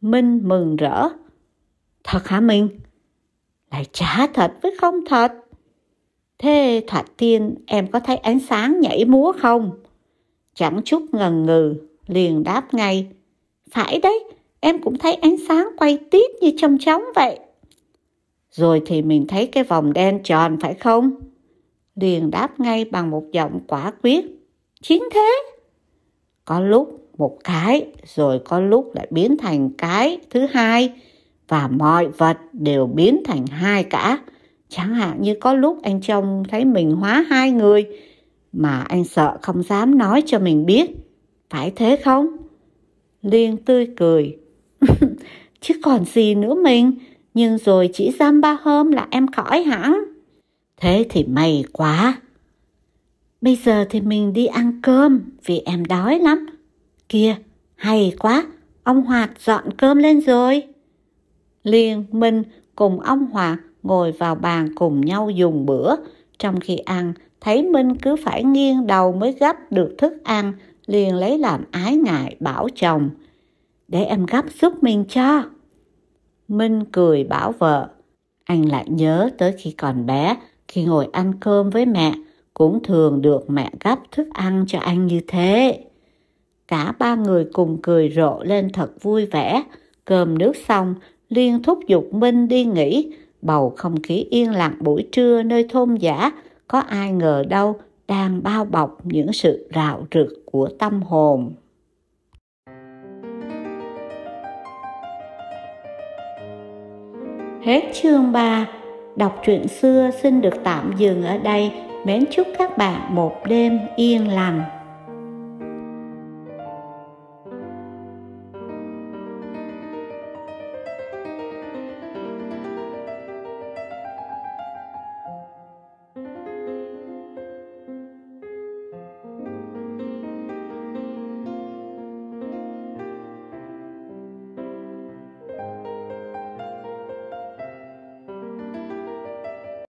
Minh mừng rỡ. Thật hả Minh? Lại trả thật với không thật. Thế thoạt tiên em có thấy ánh sáng nhảy múa không? Chẳng chút ngần ngừ, liền đáp ngay. Phải đấy, em cũng thấy ánh sáng quay tít như trong trống vậy. Rồi thì mình thấy cái vòng đen tròn phải không? Liền đáp ngay bằng một giọng quả quyết. Chính thế. Có lúc một cái, rồi có lúc lại biến thành cái thứ hai. Và mọi vật đều biến thành hai cả. Chẳng hạn như có lúc anh trông thấy mình hóa hai người mà anh sợ không dám nói cho mình biết. Phải thế không? Liên tươi cười. cười. <laughs> Chứ còn gì nữa mình, nhưng rồi chỉ giam ba hôm là em khỏi hẳn. Thế thì may quá. Bây giờ thì mình đi ăn cơm vì em đói lắm. Kìa, hay quá, ông Hoạt dọn cơm lên rồi. Liên Minh cùng ông Hoạt ngồi vào bàn cùng nhau dùng bữa. Trong khi ăn, thấy Minh cứ phải nghiêng đầu mới gấp được thức ăn, liền lấy làm ái ngại bảo chồng. Để em gấp giúp mình cho. Minh cười bảo vợ. Anh lại nhớ tới khi còn bé, khi ngồi ăn cơm với mẹ, cũng thường được mẹ gắp thức ăn cho anh như thế. Cả ba người cùng cười rộ lên thật vui vẻ. Cơm nước xong, Liên thúc giục Minh đi nghỉ. Bầu không khí yên lặng buổi trưa nơi thôn giả, có ai ngờ đâu đang bao bọc những sự rạo rực của tâm hồn. Hết chương 3 Đọc truyện xưa xin được tạm dừng ở đây Mến chúc các bạn một đêm yên lành